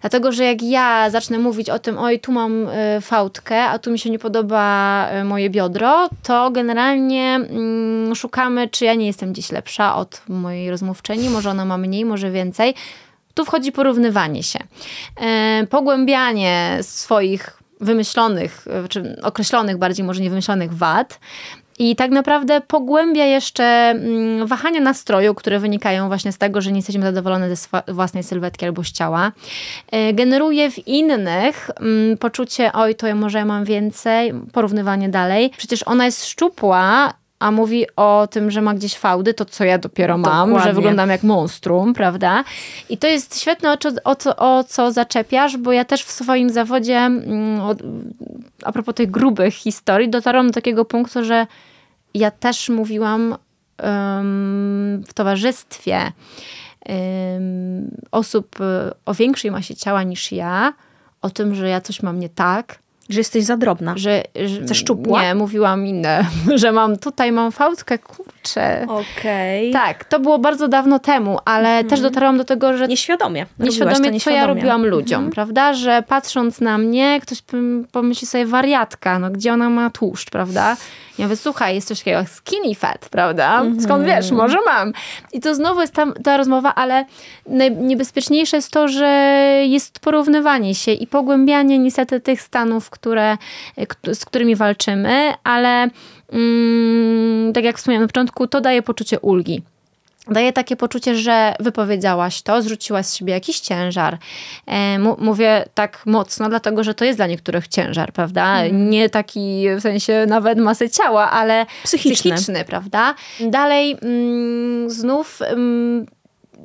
Dlatego, że jak ja zacznę mówić o tym, oj, tu mam y, fałdkę, a tu mi się nie podoba y, moje biodro, to generalnie mm, szukamy, czy ja nie jestem dziś lepsza od mojej rozmówczyni, może ona ma mniej, może więcej. Tu wchodzi porównywanie się, e, pogłębianie swoich wymyślonych, e, czy określonych bardziej może nie wymyślonych wad. I tak naprawdę pogłębia jeszcze mm, wahania nastroju, które wynikają właśnie z tego, że nie jesteśmy zadowolone ze własnej sylwetki albo z ciała. E, generuje w innych mm, poczucie, oj, to ja może ja mam więcej, porównywanie dalej. Przecież ona jest szczupła a mówi o tym, że ma gdzieś fałdy, to co ja dopiero mam, Dokładnie. że wyglądam jak monstrum, prawda? I to jest świetne, o co, o, co, o co zaczepiasz, bo ja też w swoim zawodzie, mm, a propos tych grubych historii, dotarłam do takiego punktu, że ja też mówiłam w towarzystwie osób e, o większej masie ciała niż ja, o tym, że ja coś mam nie tak, że jesteś za drobna. Że, że Ze szczupła? Nie, mówiłam inne, że mam tutaj mam fałdkę, kurczę. Okej. Okay. Tak, to było bardzo dawno temu, ale mm. też dotarłam do tego, że... Nieświadomie. Nieświadomie, nieświadomie, co ja robiłam mhm. ludziom, mm. prawda? Że patrząc na mnie, ktoś pomyśli sobie wariatka, no gdzie ona ma tłuszcz, prawda? Ja mówię, słuchaj, jest coś takiego jak skinny fat, prawda? Skąd wiesz, mhm. może mam. I to znowu jest tam, ta rozmowa, ale najniebezpieczniejsze jest to, że jest porównywanie się i pogłębianie niestety tych stanów, które, z którymi walczymy, ale mm, tak jak wspomniałam na początku, to daje poczucie ulgi daje takie poczucie, że wypowiedziałaś to, zrzuciłaś z siebie jakiś ciężar. E, mówię tak mocno, dlatego że to jest dla niektórych ciężar, prawda? Mm. Nie taki w sensie nawet masy ciała, ale psychiczny, psychiczny prawda? Dalej mm, znów. Mm,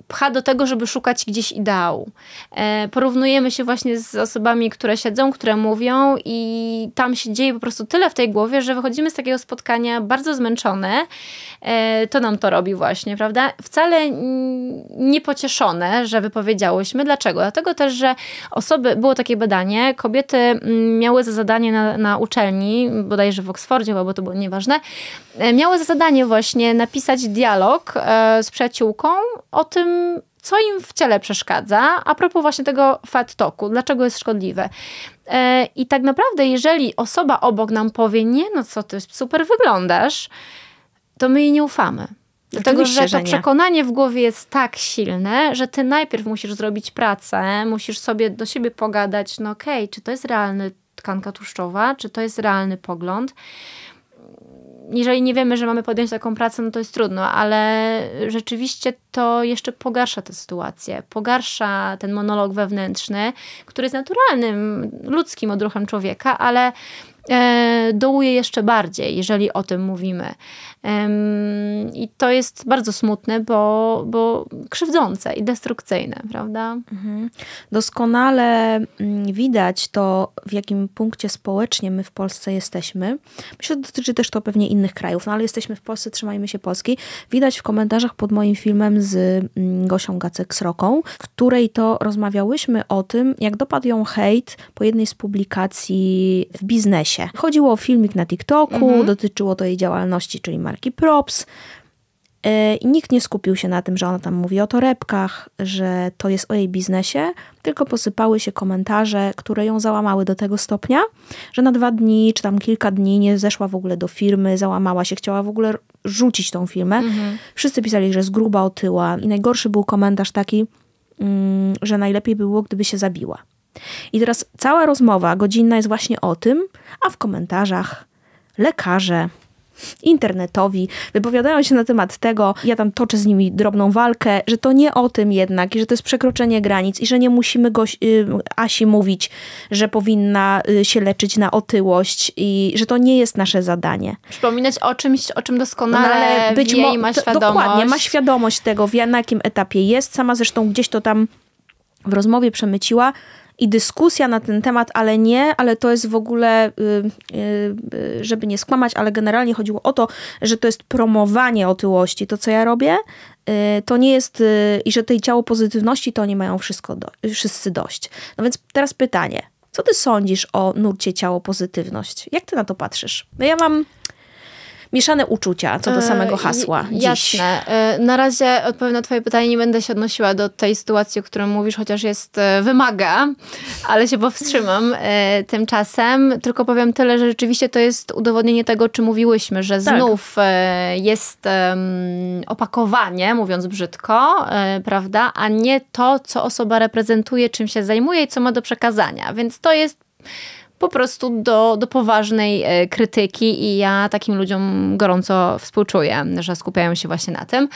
pcha do tego, żeby szukać gdzieś ideału. E, porównujemy się właśnie z osobami, które siedzą, które mówią, i tam się dzieje po prostu tyle w tej głowie, że wychodzimy z takiego spotkania bardzo zmęczone. E, to nam to robi właśnie, prawda? Wcale niepocieszone, że wypowiedziałyśmy. Dlaczego? Dlatego też, że osoby, było takie badanie, kobiety miały za zadanie na, na uczelni, bodajże w Oksfordzie, bo to było nieważne, e, miały za zadanie właśnie napisać dialog z przyjaciółką o tym, co im w ciele przeszkadza, a propos właśnie tego fat toku, dlaczego jest szkodliwe. E, I tak naprawdę, jeżeli osoba obok nam powie, nie no co ty, super wyglądasz, to my jej nie ufamy. Dlatego, Oczywiście, że to przekonanie w głowie jest tak silne, że ty najpierw musisz zrobić pracę, musisz sobie do siebie pogadać, no okej, okay, czy to jest realny tkanka tłuszczowa, czy to jest realny pogląd jeżeli nie wiemy, że mamy podjąć taką pracę, no to jest trudno, ale rzeczywiście to jeszcze pogarsza tę sytuację, pogarsza ten monolog wewnętrzny, który jest naturalnym, ludzkim odruchem człowieka, ale E, dołuje jeszcze bardziej, jeżeli o tym mówimy. I to jest bardzo smutne, bo, bo krzywdzące i destrukcyjne, prawda? Mhm. Doskonale mm, widać to, w jakim punkcie społecznie my w Polsce jesteśmy. Myślę, że dotyczy też to pewnie innych krajów, no ale jesteśmy w Polsce, trzymajmy się Polski. Widać w komentarzach pod moim filmem z mm, Gosią Gacek-Sroką, w której to rozmawiałyśmy o tym, jak dopadł ją hejt po jednej z publikacji w biznesie Chodziło o filmik na TikToku, mhm. dotyczyło to jej działalności, czyli marki Props. E, I nikt nie skupił się na tym, że ona tam mówi o torebkach, że to jest o jej biznesie, tylko posypały się komentarze, które ją załamały do tego stopnia, że na dwa dni czy tam kilka dni nie zeszła w ogóle do firmy, załamała się, chciała w ogóle rzucić tą firmę. Mhm. Wszyscy pisali, że jest gruba otyła. I najgorszy był komentarz taki, mm, że najlepiej by było, gdyby się zabiła. I teraz cała rozmowa godzinna jest właśnie o tym, a w komentarzach lekarze, internetowi, wypowiadają się na temat tego, ja tam toczę z nimi drobną walkę, że to nie o tym jednak i że to jest przekroczenie granic i że nie musimy go, y, Asi mówić, że powinna y, się leczyć na otyłość i że to nie jest nasze zadanie. Przypominać o czymś, o czym doskonale no, być wie i ma świadomość. Dokładnie, ma świadomość tego, na jakim etapie jest. Sama zresztą gdzieś to tam w rozmowie przemyciła, i dyskusja na ten temat, ale nie, ale to jest w ogóle, y, y, y, żeby nie skłamać, ale generalnie chodziło o to, że to jest promowanie otyłości, to co ja robię, to nie jest, i że tej ciało pozytywności to oni mają wszystko do, wszyscy dość. No więc teraz pytanie, co ty sądzisz o nurcie ciało pozytywność? Jak ty na to patrzysz? No ja mam mieszane uczucia co do e, samego hasła. Dziś. Jasne. E, na razie odpowiem na Twoje pytanie. Nie będę się odnosiła do tej sytuacji, o której mówisz, chociaż jest e, wymaga, ale się powstrzymam tymczasem. Tylko powiem tyle, że rzeczywiście to jest udowodnienie tego, czym mówiłyśmy, że tak. znów tak. jest opakowanie, mówiąc brzydko, prawda, a nie to, co osoba reprezentuje, czym się zajmuje i co ma do przekazania. Więc to jest po prostu do, do poważnej e, krytyki i ja takim ludziom gorąco współczuję, że skupiają się właśnie na tym.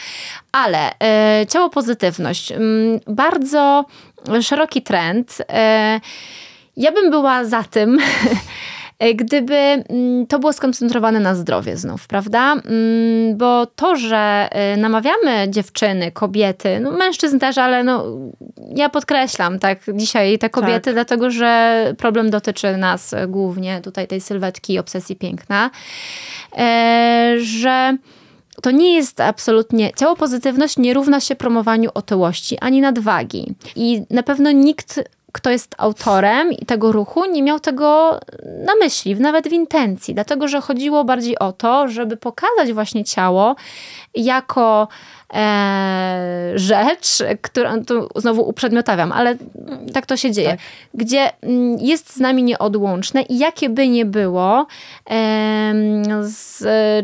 Ale y, ciało pozytywność. Mm, bardzo szeroki trend. E, ja bym była za tym E, gdyby mm, to było skoncentrowane na zdrowie znów, prawda? Mm, bo to, że e, namawiamy dziewczyny, kobiety, no mężczyzn też, ale no, ja podkreślam tak dzisiaj te kobiety, tak. dlatego że problem dotyczy nas głównie, tutaj tej sylwetki obsesji piękna, e, że to nie jest absolutnie. Ciało pozytywność nie równa się promowaniu otyłości ani nadwagi. I na pewno nikt kto jest autorem tego ruchu, nie miał tego na myśli, nawet w intencji, dlatego że chodziło bardziej o to, żeby pokazać właśnie ciało jako e, rzecz, którą tu znowu uprzedmiotawiam, ale tak to się dzieje, tak. gdzie mm, jest z nami nieodłączne i jakie by nie było, e, z,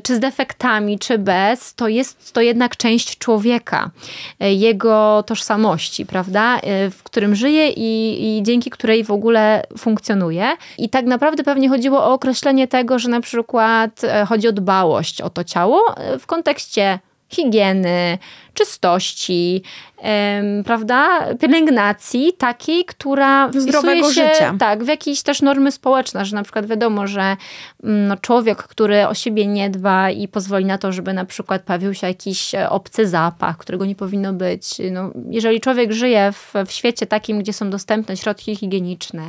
czy z defektami, czy bez, to jest to jednak część człowieka, e, jego tożsamości, prawda, e, w którym żyje i i, dzięki której w ogóle funkcjonuje. I tak naprawdę pewnie chodziło o określenie tego, że na przykład e, chodzi o dbałość o to ciało e, w kontekście higieny, czystości, prawda, pielęgnacji takiej, która zdrowego się, życia. Tak, w jakieś też normy społeczne, że na przykład wiadomo, że mm, no, człowiek, który o siebie nie dba i pozwoli na to, żeby na przykład pojawił się jakiś e, obcy zapach, którego nie powinno być. No, jeżeli człowiek żyje w, w świecie takim, gdzie są dostępne środki higieniczne,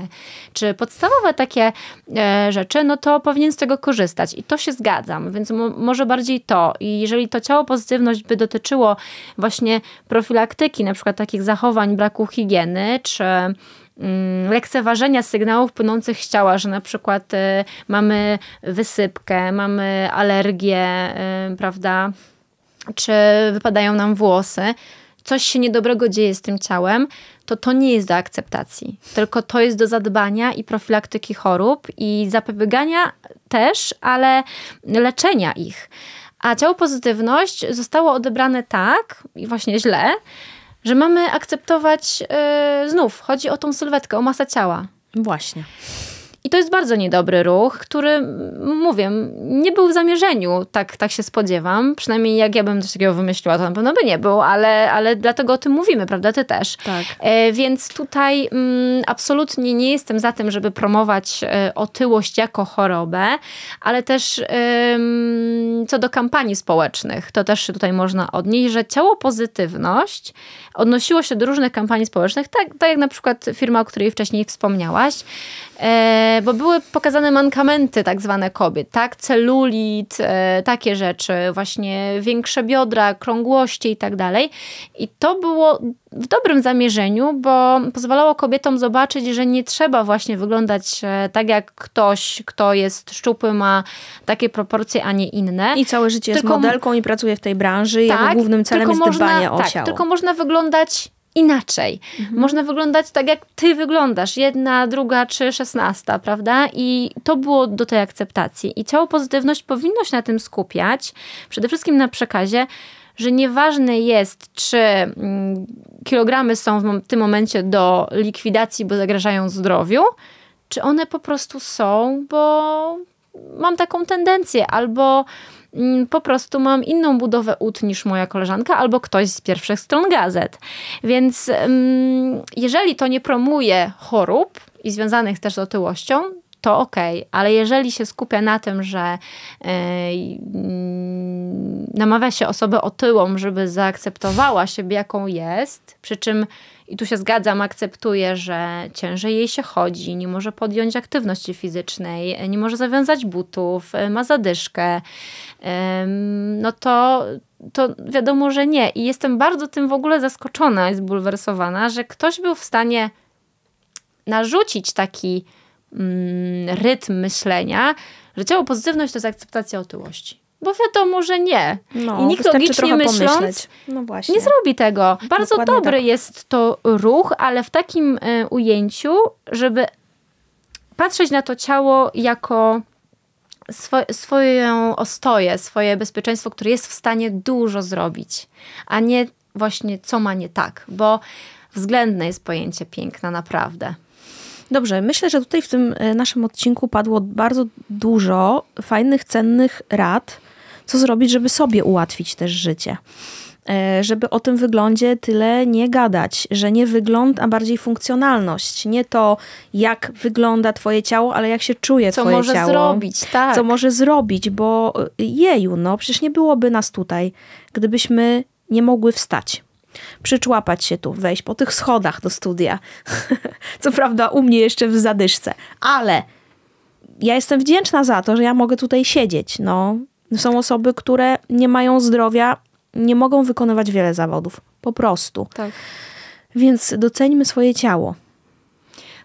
czy podstawowe takie e, rzeczy, no to powinien z tego korzystać. I to się zgadzam, więc może bardziej to. I jeżeli to ciało pozytywność by dotyczyło właśnie profilaktyki, na przykład takich zachowań braku higieny, czy mm, lekceważenia sygnałów płynących z ciała, że na przykład y, mamy wysypkę, mamy alergię, y, prawda, czy wypadają nam włosy, coś się niedobrego dzieje z tym ciałem, to to nie jest do akceptacji, tylko to jest do zadbania i profilaktyki chorób i zapobiegania też, ale leczenia ich. A ciało pozytywność zostało odebrane tak, i właśnie źle, że mamy akceptować yy, znów, chodzi o tą sylwetkę, o masę ciała. Właśnie. I to jest bardzo niedobry ruch, który, mówię, nie był w zamierzeniu, tak, tak się spodziewam. Przynajmniej jak ja bym coś takiego wymyśliła, to na pewno by nie był, ale, ale dlatego o tym mówimy, prawda? Ty też. Tak. E, więc tutaj absolutnie nie jestem za tym, żeby promować e, otyłość jako chorobę, ale też e, co do kampanii społecznych, to też się tutaj można odnieść, że ciało pozytywność odnosiło się do różnych kampanii społecznych, tak, tak jak na przykład firma, o której wcześniej wspomniałaś. E, E, bo były pokazane mankamenty tak zwane kobiet, tak? Celulit, e, takie rzeczy, właśnie większe biodra, krągłości i tak dalej. I to było w dobrym zamierzeniu, bo pozwalało kobietom zobaczyć, że nie trzeba właśnie wyglądać e, tak jak ktoś, kto jest szczupły, ma takie proporcje, a nie inne. I całe życie tylko, jest modelką i pracuje w tej branży i jego tak, głównym celem jest można, dbanie o tak, ciało. Tylko można wyglądać inaczej. Mhm. Można wyglądać tak, jak ty wyglądasz, jedna, druga czy szesnasta, prawda? I to było do tej akceptacji. I ciało pozytywność powinno się na tym skupiać, przede wszystkim na przekazie, że nieważne jest, czy mm, kilogramy są w tym momencie do likwidacji, bo zagrażają zdrowiu, czy one po prostu są, bo mam taką tendencję, albo Mm, po prostu mam inną budowę ud niż moja koleżanka albo ktoś z pierwszych stron gazet. Więc mm, jeżeli to nie promuje chorób i związanych też z otyłością, to ok, ale jeżeli się skupia na tym, że yy, namawia się osobę otyłą, żeby zaakceptowała siebie, jaką jest, przy czym i tu się zgadzam, akceptuję, że ciężej jej się chodzi, nie może podjąć aktywności fizycznej, e, nie może zawiązać butów, e, ma zadyszkę, no to, to wiadomo, że nie. I jestem bardzo tym w ogóle zaskoczona i zbulwersowana, że ktoś był w stanie narzucić taki Mm, rytm myślenia, że ciało pozytywność to jest akceptacja otyłości. Bo wiadomo, że nie. No, I nikt logicznie myśląc no nie zrobi tego. Bardzo Dokładnie dobry tak. jest to ruch, ale w takim y, ujęciu, żeby patrzeć na to ciało jako swoją ostoję, swoje bezpieczeństwo, które jest w stanie dużo zrobić, a nie właśnie co ma nie tak, bo względne jest pojęcie piękna naprawdę. Dobrze, myślę, że tutaj w tym e, naszym odcinku padło bardzo dużo fajnych, cennych rad, co zrobić, żeby sobie ułatwić też życie e, żeby o tym wyglądzie tyle nie gadać, że nie wygląd, a bardziej funkcjonalność. Nie to, jak wygląda twoje ciało, ale jak się czuje Co twoje ciało. Co może zrobić, tak. Co może zrobić, bo e, jeju, no przecież nie byłoby nas tutaj, gdybyśmy nie mogły wstać przyczłapać się tu, wejść po tych schodach do studia. Co prawda u mnie jeszcze w zadyszce, ale ja jestem wdzięczna za to, że ja mogę tutaj siedzieć. No, są osoby, które nie mają zdrowia, nie mogą wykonywać wiele zawodów. Po prostu. Tak. Więc doceńmy swoje ciało.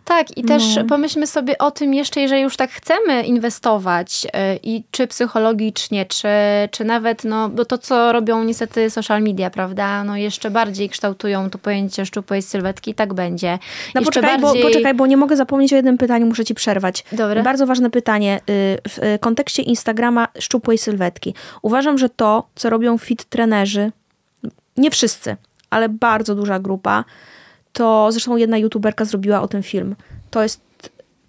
Tak, i też no. pomyślmy sobie o tym jeszcze, jeżeli już tak chcemy inwestować e, i czy psychologicznie, czy, czy nawet, no, bo to, co robią niestety social media, prawda, no jeszcze bardziej kształtują to pojęcie szczupłej sylwetki, tak będzie. No poczekaj, bardziej... bo, poczekaj, bo nie mogę zapomnieć o jednym pytaniu, muszę ci przerwać. Bardzo ważne pytanie. Y, w y, kontekście Instagrama szczupłej sylwetki. Uważam, że to, co robią fit trenerzy, nie wszyscy, ale bardzo duża grupa, to zresztą jedna youtuberka zrobiła o tym film. To jest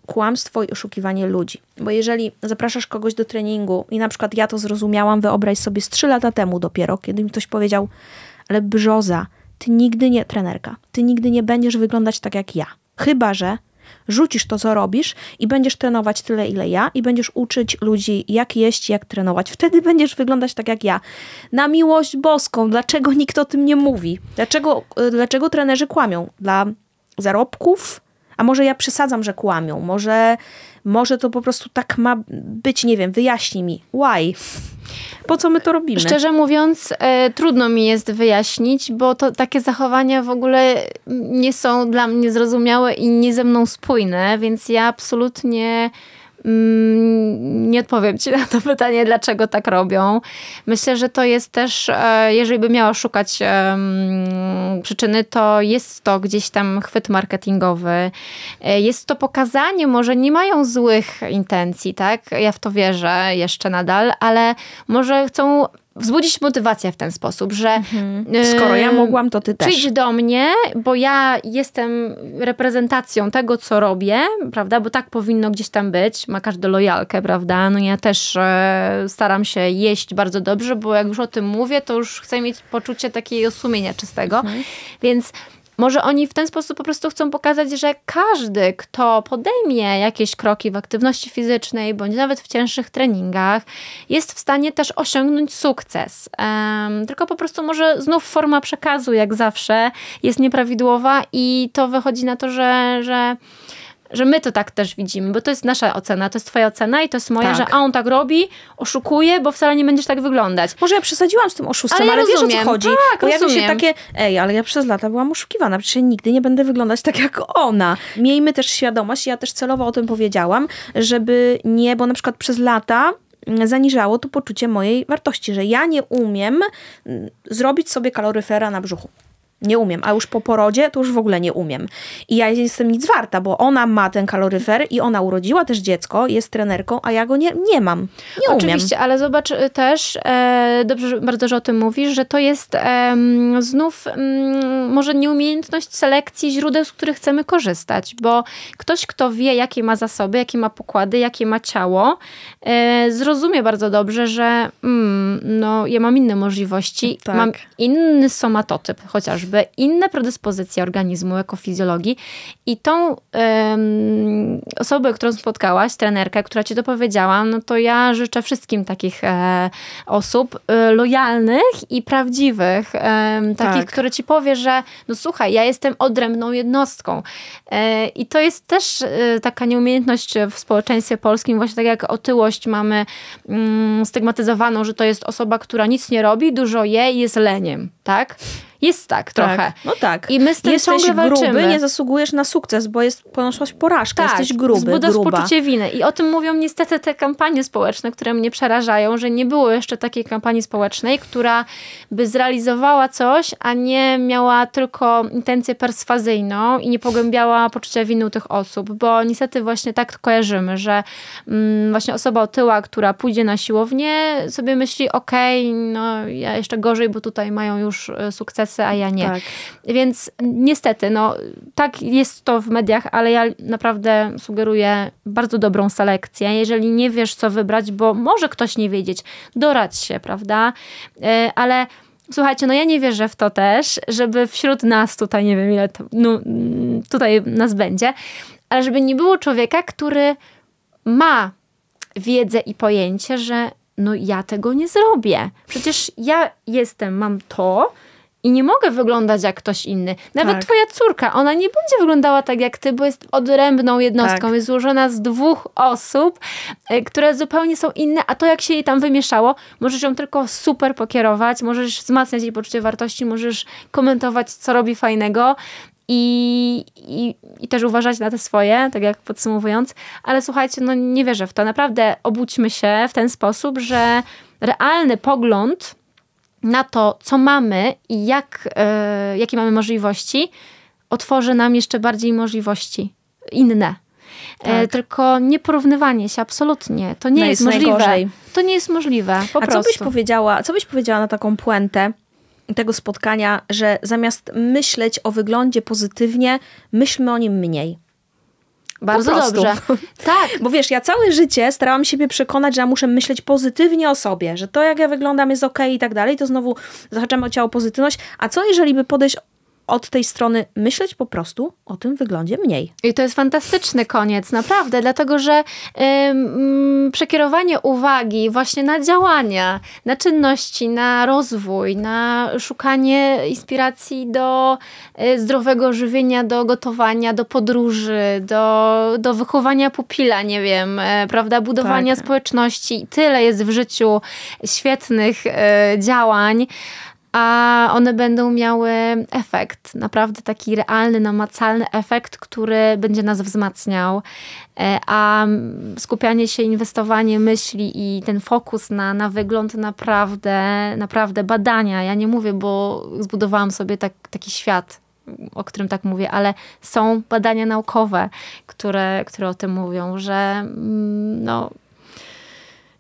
kłamstwo i oszukiwanie ludzi. Bo jeżeli zapraszasz kogoś do treningu i na przykład ja to zrozumiałam, wyobraź sobie z 3 lata temu dopiero, kiedy mi ktoś powiedział, ale brzoza, ty nigdy nie, trenerka, ty nigdy nie będziesz wyglądać tak jak ja. Chyba, że Rzucisz to, co robisz i będziesz trenować tyle, ile ja, i będziesz uczyć ludzi, jak jeść, jak trenować. Wtedy będziesz wyglądać tak jak ja. Na miłość boską, dlaczego nikt o tym nie mówi? Dlaczego, e, dlaczego trenerzy kłamią? Dla zarobków, a może ja przesadzam, że kłamią, może, może to po prostu tak ma być, nie wiem, wyjaśnij mi. Why? Po co my to robimy? Szczerze mówiąc, e, trudno mi jest wyjaśnić, bo to takie zachowania w ogóle nie są dla mnie zrozumiałe i nie ze mną spójne, więc ja absolutnie Mm, nie odpowiem Ci na to pytanie, dlaczego tak robią. Myślę, że to jest też, e, jeżeli bym miała szukać przyczyny, to jest to gdzieś tam chwyt marketingowy. E, jest to pokazanie, może nie mają złych intencji, tak? Ja w to wierzę jeszcze nadal, ale może chcą wzbudzić motywację w ten sposób, że mhm. Y, skoro ja mogłam, to ty też. Przyjdź do mnie, bo ja jestem reprezentacją tego, co robię, prawda, bo tak powinno gdzieś tam być, ma każdy lojalkę, prawda, no ja też e, staram się jeść bardzo dobrze, bo jak już o tym mówię, to już chcę mieć poczucie takiego sumienia czystego, mhm. więc może oni w ten sposób po prostu chcą pokazać, że każdy, kto podejmie jakieś kroki w aktywności fizycznej bądź nawet w cięższych treningach, jest w stanie też osiągnąć sukces. Um, tylko po prostu może znów forma przekazu, jak zawsze, jest nieprawidłowa i to wychodzi na to, że, że że my to tak też widzimy, bo to jest nasza ocena, to jest twoja ocena i to jest moja, tak. że a on tak robi, oszukuje, bo wcale nie będziesz tak wyglądać. Może ja przesadziłam z tym oszustwem, ale, ale wiesz rozumiem. o co chodzi. Tak, Pojawi się takie, ej, ale ja przez lata byłam oszukiwana, przecież nigdy nie będę wyglądać tak jak ona. Miejmy też świadomość, ja też celowo o tym powiedziałam, żeby nie, bo na przykład przez lata mm, zaniżało to poczucie mojej wartości, że ja nie umiem mm, zrobić sobie kaloryfera na brzuchu nie umiem, a już po porodzie to już w ogóle nie umiem. I ja jestem nic warta, bo ona ma ten kaloryfer i ona urodziła też dziecko, jest trenerką, a ja go nie, nie mam. Nie umiem. Oczywiście, ale zobacz y, też, e, dobrze, bardzo, że o tym mówisz, że to jest e, znów m, mm, może nieumiejętność selekcji źródeł, z których chcemy korzystać, bo ktoś, kto wie, jakie ma zasoby, jakie ma pokłady, jakie ma ciało, e, zrozumie bardzo dobrze, że mm, no, ja mam inne możliwości, tak. mam inny somatotyp chociażby inne predyspozycje organizmu jako fizjologii i tą osobę, którą spotkałaś, trenerkę, która ci to powiedziała, no to ja życzę wszystkim takich e, osób e, lojalnych i prawdziwych, e, takich, tak. które ci powie, że no słuchaj, ja jestem odrębną jednostką. E, I to jest też e, taka nieumiejętność w społeczeństwie polskim, właśnie tak jak otyłość mamy mm, stygmatyzowaną, że to jest osoba, która nic nie robi, dużo je i jest leniem, tak? Jest tak trochę. Tak, no tak. I my z tym Jesteś ciągle gruby, nie zasługujesz na sukces, bo jest, ponosłaś porażkę, tak, jesteś gruby, zbudasz gruba. poczucie winy. I o tym mówią niestety te kampanie społeczne, które mnie przerażają, że nie było jeszcze takiej kampanii społecznej, która by zrealizowała coś, a nie miała tylko intencję perswazyjną i nie pogłębiała poczucia winy u tych osób, bo niestety właśnie tak kojarzymy, że mm, właśnie osoba otyła, która pójdzie na siłownię, sobie myśli, okej, okay, no ja jeszcze gorzej, bo tutaj mają już e, sukces a ja nie. Tak. Więc niestety, no tak jest to w mediach, ale ja naprawdę sugeruję bardzo dobrą selekcję. Jeżeli nie wiesz, co wybrać, bo może ktoś nie wiedzieć, doradź się, prawda? Y, ale Słuchajcie, no ja nie wierzę w to też, żeby wśród nas tutaj, nie wiem ile to, no, mm, tutaj nas będzie, ale żeby nie było człowieka, który ma wiedzę i pojęcie, że no ja tego nie zrobię. Przecież ja jestem, mam to, i nie mogę wyglądać jak ktoś inny. Nawet tak. twoja córka, ona nie będzie wyglądała tak jak ty, bo jest odrębną jednostką, tak. jest złożona z dwóch osób, y, które zupełnie są inne, a to jak się jej tam wymieszało, możesz ją tylko super pokierować, możesz wzmacniać jej poczucie wartości, możesz komentować, co robi fajnego, i, i, i, też uważać na te swoje, tak jak podsumowując. Ale słuchajcie, no nie wierzę w to. Naprawdę obudźmy się w ten sposób, że realny pogląd na to, co mamy i jak, e, jakie mamy możliwości, otworzy nam jeszcze bardziej możliwości inne. E, tak. tylko nie porównywanie się absolutnie. To nie no jest, jest możliwe. To nie jest możliwe. Po A prostu. co byś powiedziała, co byś powiedziała na taką puentę tego spotkania, że zamiast myśleć o wyglądzie pozytywnie, myślmy o nim mniej. Bardzo dobrze. Tak. Bo wiesz, ja całe życie starałam siebie przekonać, że ja muszę myśleć pozytywnie o sobie, że to, jak ja wyglądam, jest okej okay i tak dalej. To znowu zahaczam o ciało pozytywność. A co, jeżeli by podejść od tej strony myśleć po prostu o tym wyglądzie mniej. I to jest fantastyczny koniec, naprawdę, dlatego że mm, przekierowanie uwagi właśnie na działania, na czynności, na rozwój, na szukanie inspiracji do e, zdrowego żywienia, do gotowania, do podróży, do, do wychowania pupila, nie wiem, e, prawda, budowania tak. społeczności. Tyle jest w życiu świetnych e, działań a one będą miały efekt, naprawdę taki realny, namacalny efekt, który będzie nas wzmacniał. E, a skupianie się, inwestowanie myśli i ten fokus na, na wygląd naprawdę, naprawdę badania. Ja nie mówię, bo zbudowałam sobie tak, taki świat o którym tak mówię, ale są badania naukowe, które, które o tym mówią, że mm, no,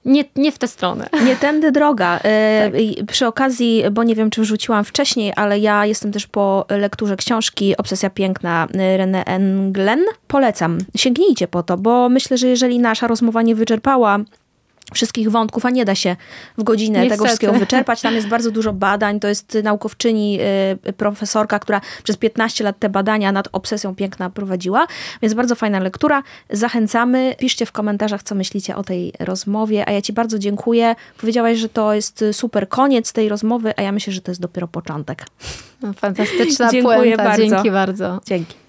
nie, nie w tę stronę. Nie tędy droga. E, tak. Przy okazji, bo nie wiem, czy wrzuciłam wcześniej, ale ja jestem też po lekturze książki Obsesja Piękna e, René Englen. Polecam. Sięgnijcie po to, bo myślę, że jeżeli nasza rozmowa nie wyczerpała wszystkich wątków, a nie da się w godzinę Niestety. tego wszystkiego wyczerpać. Tam jest bardzo dużo badań. To jest naukowczyni, y, profesorka, która przez 15 lat te badania nad obsesją piękna prowadziła. Więc bardzo fajna lektura. Zachęcamy. Piszcie w komentarzach, co myślicie o tej rozmowie. A ja Ci bardzo dziękuję. Powiedziałaś, że to jest y, super koniec tej rozmowy, a ja myślę, że to jest dopiero początek. No, fantastyczna Dziękuję puenta. Bardzo. Dzięki bardzo. Dzięki.